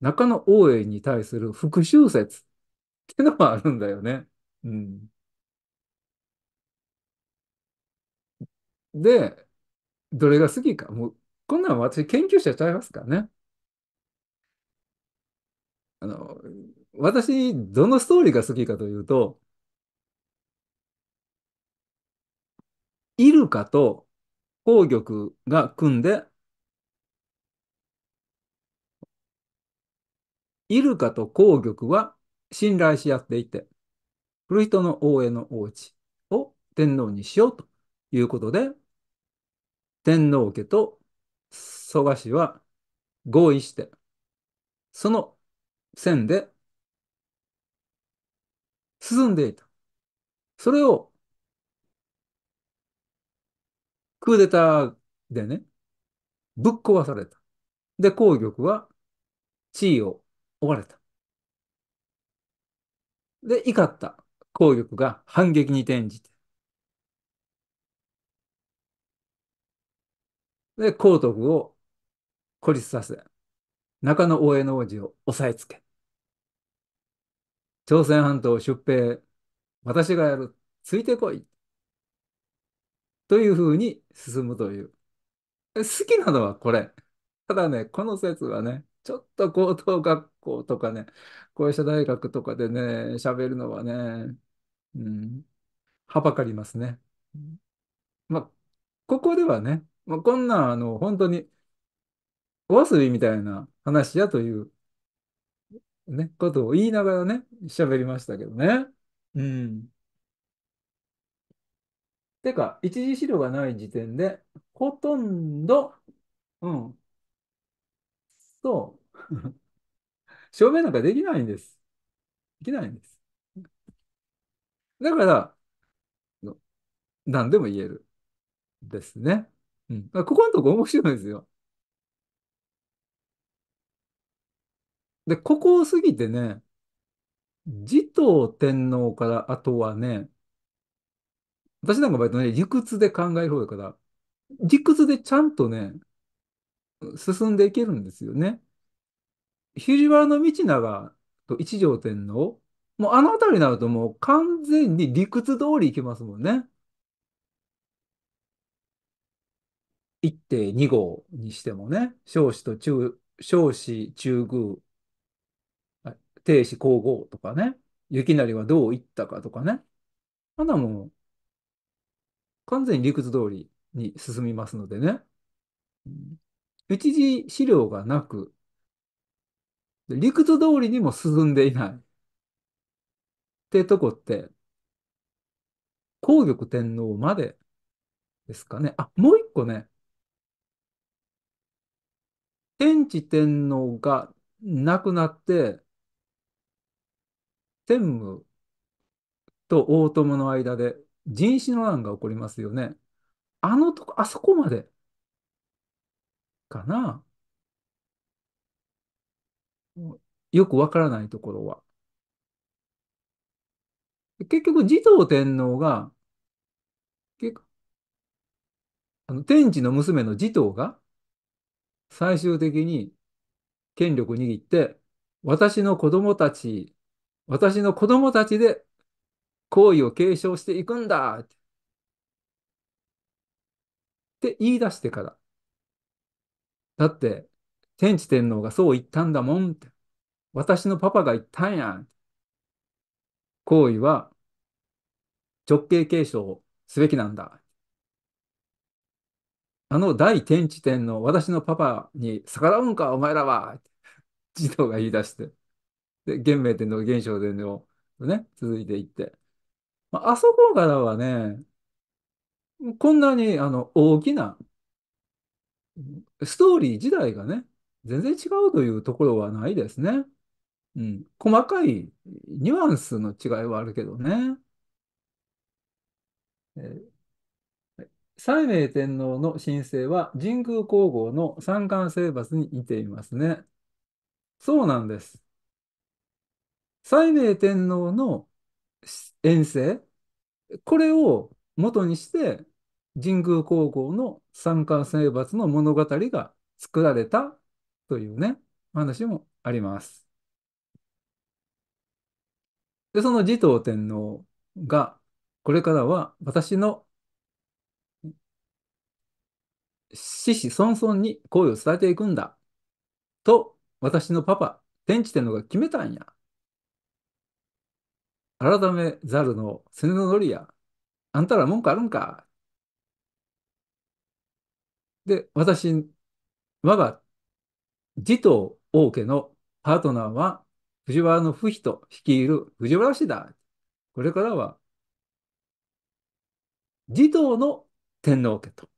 中野応援に対する復讐説っていうのもあるんだよね。うん。で、どれが好きか。もう、こんなん私研究者ちゃいますからね。あの、私、どのストーリーが好きかというと、イルカと紅玉が組んで、イルカと紅玉は信頼し合っていて、古人の大江のお家を天皇にしようということで、天皇家と蘇我氏は合意して、その線で進んでいた。それをクーデターでね、ぶっ壊された。で、皇玉は地位を追われた。で、怒った皇玉が反撃に転じて。で、皇徳を孤立させ、中野大江の王子を押さえつけ、朝鮮半島出兵、私がやる、ついてこい。というふうに進むという。好きなのはこれ。ただね、この説はね、ちょっと高等学校とかね、高齢者大学とかでね、喋るのはね、うん、はばかりますね。まあ、ここではね、まあ、こんな、あの、本当に、お遊びみたいな話やという、ね、ことを言いながらね、喋りましたけどね。うん。てか、一次資料がない時点で、ほとんど、うん、そう、証明なんかできないんです。できないんです。だから、何でも言える。ですね。うん、ここのとこ面白いですよ。で、ここを過ぎてね、持統天皇からあとはね、私なんかバとね、理屈で考える方だから、理屈でちゃんとね、進んでいけるんですよね。藤原道長と一条天皇、もうあの辺りになるともう完全に理屈通りいけますもんね。一定二号にしてもね、少子と中、少子中宮、定子皇后とかね、雪成はどういったかとかね。あんなもん完全に理屈通りに進みますのでね。一次資料がなく、理屈通りにも進んでいない。ってとこって、皇玉天皇までですかね。あ、もう一個ね。天智天皇が亡くなって、天武と大友の間で人種の乱が起こりますよね。あのとこ、あそこまでかな。よくわからないところは。結局、持統天皇が、あの天智の娘の持統が、最終的に権力握って、私の子供たち、私の子供たちで行為を継承していくんだって言い出してから。だって、天智天皇がそう言ったんだもんって。私のパパが言ったんやん。行為は直系継承すべきなんだ。あの大天智天皇、私のパパに逆らうんか、お前らは。児童が言い出して。で、元明天皇、現象天皇とね、続いていって。まああそこからはね、こんなにあの大きなストーリー自体がね、全然違うというところはないですね。うん。細かいニュアンスの違いはあるけどね。えー斉明天皇の神聖は神宮皇后の三冠征伐に似ていますね。そうなんです。斉明天皇の遠征これを元にして神宮高校の参観征伐の物語が作られたというね、話もあります。で、その持統天皇が、これからは私の子子孫孫に声を伝えていくんだと、私のパパ、天智天皇が決めたんや。改めざるのすのどりや、あんたら文句あるんか。で、私、我が持統王家のパートナーは藤原の不比と率いる藤原氏だ。これからは、持統の天皇家と、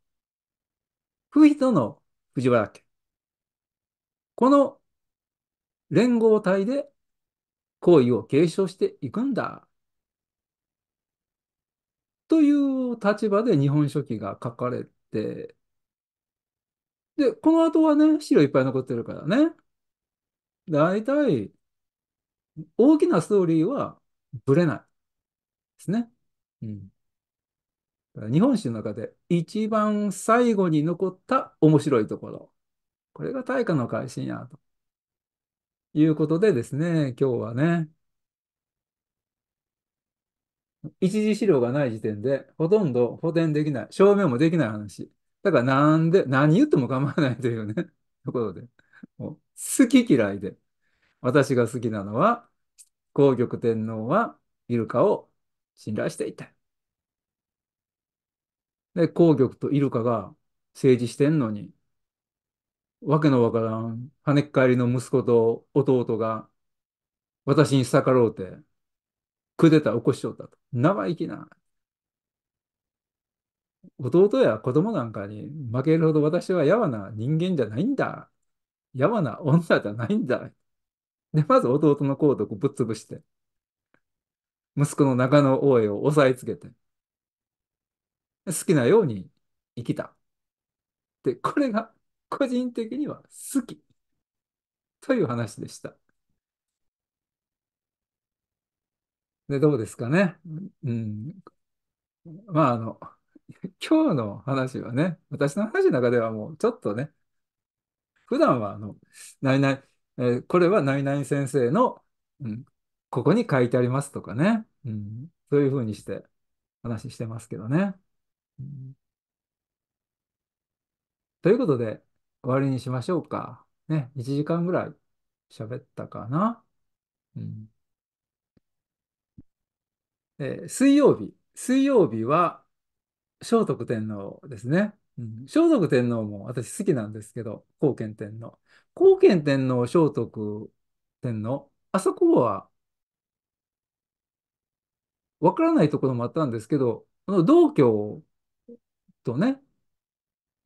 不比との藤原家。この連合体で行為を継承していくんだ。という立場で日本書紀が書かれて、で、この後はね、資料いっぱい残ってるからね。大体、大きなストーリーはぶれないですね。うん。日本史の中で一番最後に残った面白いところ。これが大化の改新やと。いうことでですね、今日はね、一次資料がない時点で、ほとんど補填できない、証明もできない話。だからなんで、何言っても構わないというね、ところで、好き嫌いで、私が好きなのは、皇極天皇はイルカを信頼していた。で、皇極とイルカが政治してんのに、わけのわからん、跳ねっ返りの息子と弟が、私に逆ろうて、クデタ起こしとったと。生意気な。弟や子供なんかに負けるほど私はやわな人間じゃないんだ。やわな女じゃないんだ。で、まず弟の皇をぶっ潰して、息子の中の大江を押さえつけて、好きなように生きた。で、これが個人的には好きという話でした。で、どうですかね。うん。まあ、あの、今日の話はね、私の話の中ではもうちょっとね、普段はあの、何々、えー、これは何々先生の、うん、ここに書いてありますとかね、うん、そういうふうにして話してますけどね。うん、ということで、終わりにしましょうか。ね、1時間ぐらい喋ったかな。うん。えー、水曜日。水曜日は、聖徳天皇ですね。うん、聖徳天皇も私好きなんですけど、後賢天皇。後賢天皇、聖徳天皇、あそこは、わからないところもあったんですけど、この道教とね、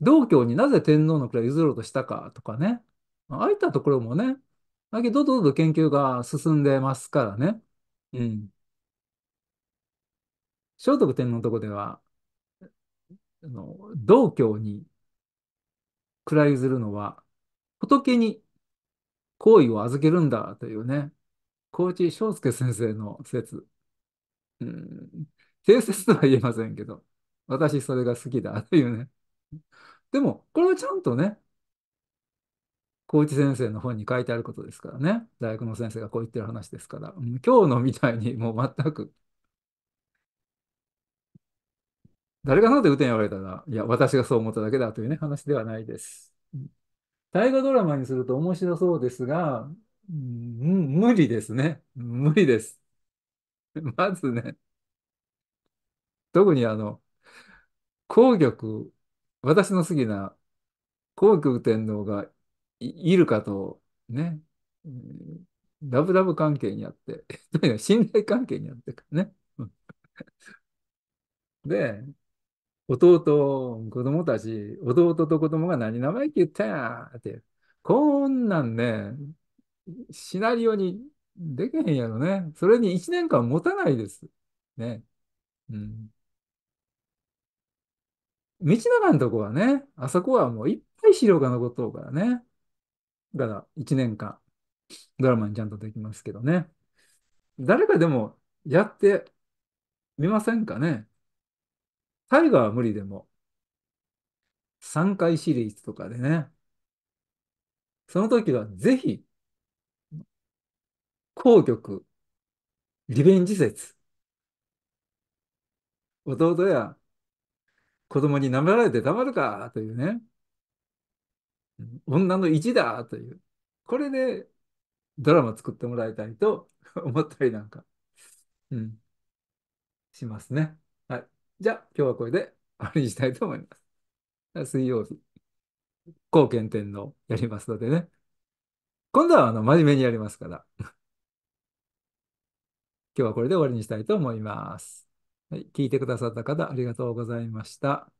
道教になぜ天皇の位譲ろうとしたかとかね。ああいったところもね、だけどどんどん研究が進んでますからね。うん。聖徳天皇のとこでは、あの道教に位譲るのは、仏に好意を預けるんだというね、高知章介先生の説。うん、定説とは言えませんけど、私それが好きだというね。でも、これはちゃんとね、高一先生の本に書いてあることですからね。大学の先生がこう言ってる話ですから。今日のみたいにもう全く。誰がなんで打てんやられたら、いや、私がそう思っただけだというね、話ではないです。大河ドラマにすると面白そうですが、うん、無理ですね。無理です。まずね、特にあの、紅玉私の好きな皇極天皇がイルカとね、ラブラブ関係にあって、とにかく信頼関係にあってね。で、弟、子供たち、弟と子供が何名前気言ったやって、こんなんね、シナリオにでけへんやろね。それに1年間持たないです。ね。うん。道長のとこはね、あそこはもういっぱい資料が残っとるからね。だから1年間、ドラマにちゃんとできますけどね。誰かでもやってみませんかね。ガーは無理でも、3回シリーズとかでね。その時はぜひ、公玉、リベンジ説、弟や子供に舐められてたまるかというね。女の意地だという。これでドラマ作ってもらいたいと 思ったりなんか、うん、しますね。はい。じゃあ、今日はこれで終わりにしたいと思います。水曜日、貢献天皇やりますのでね。今度はあの真面目にやりますから。今日はこれで終わりにしたいと思います。はい、聞いてくださった方、ありがとうございました。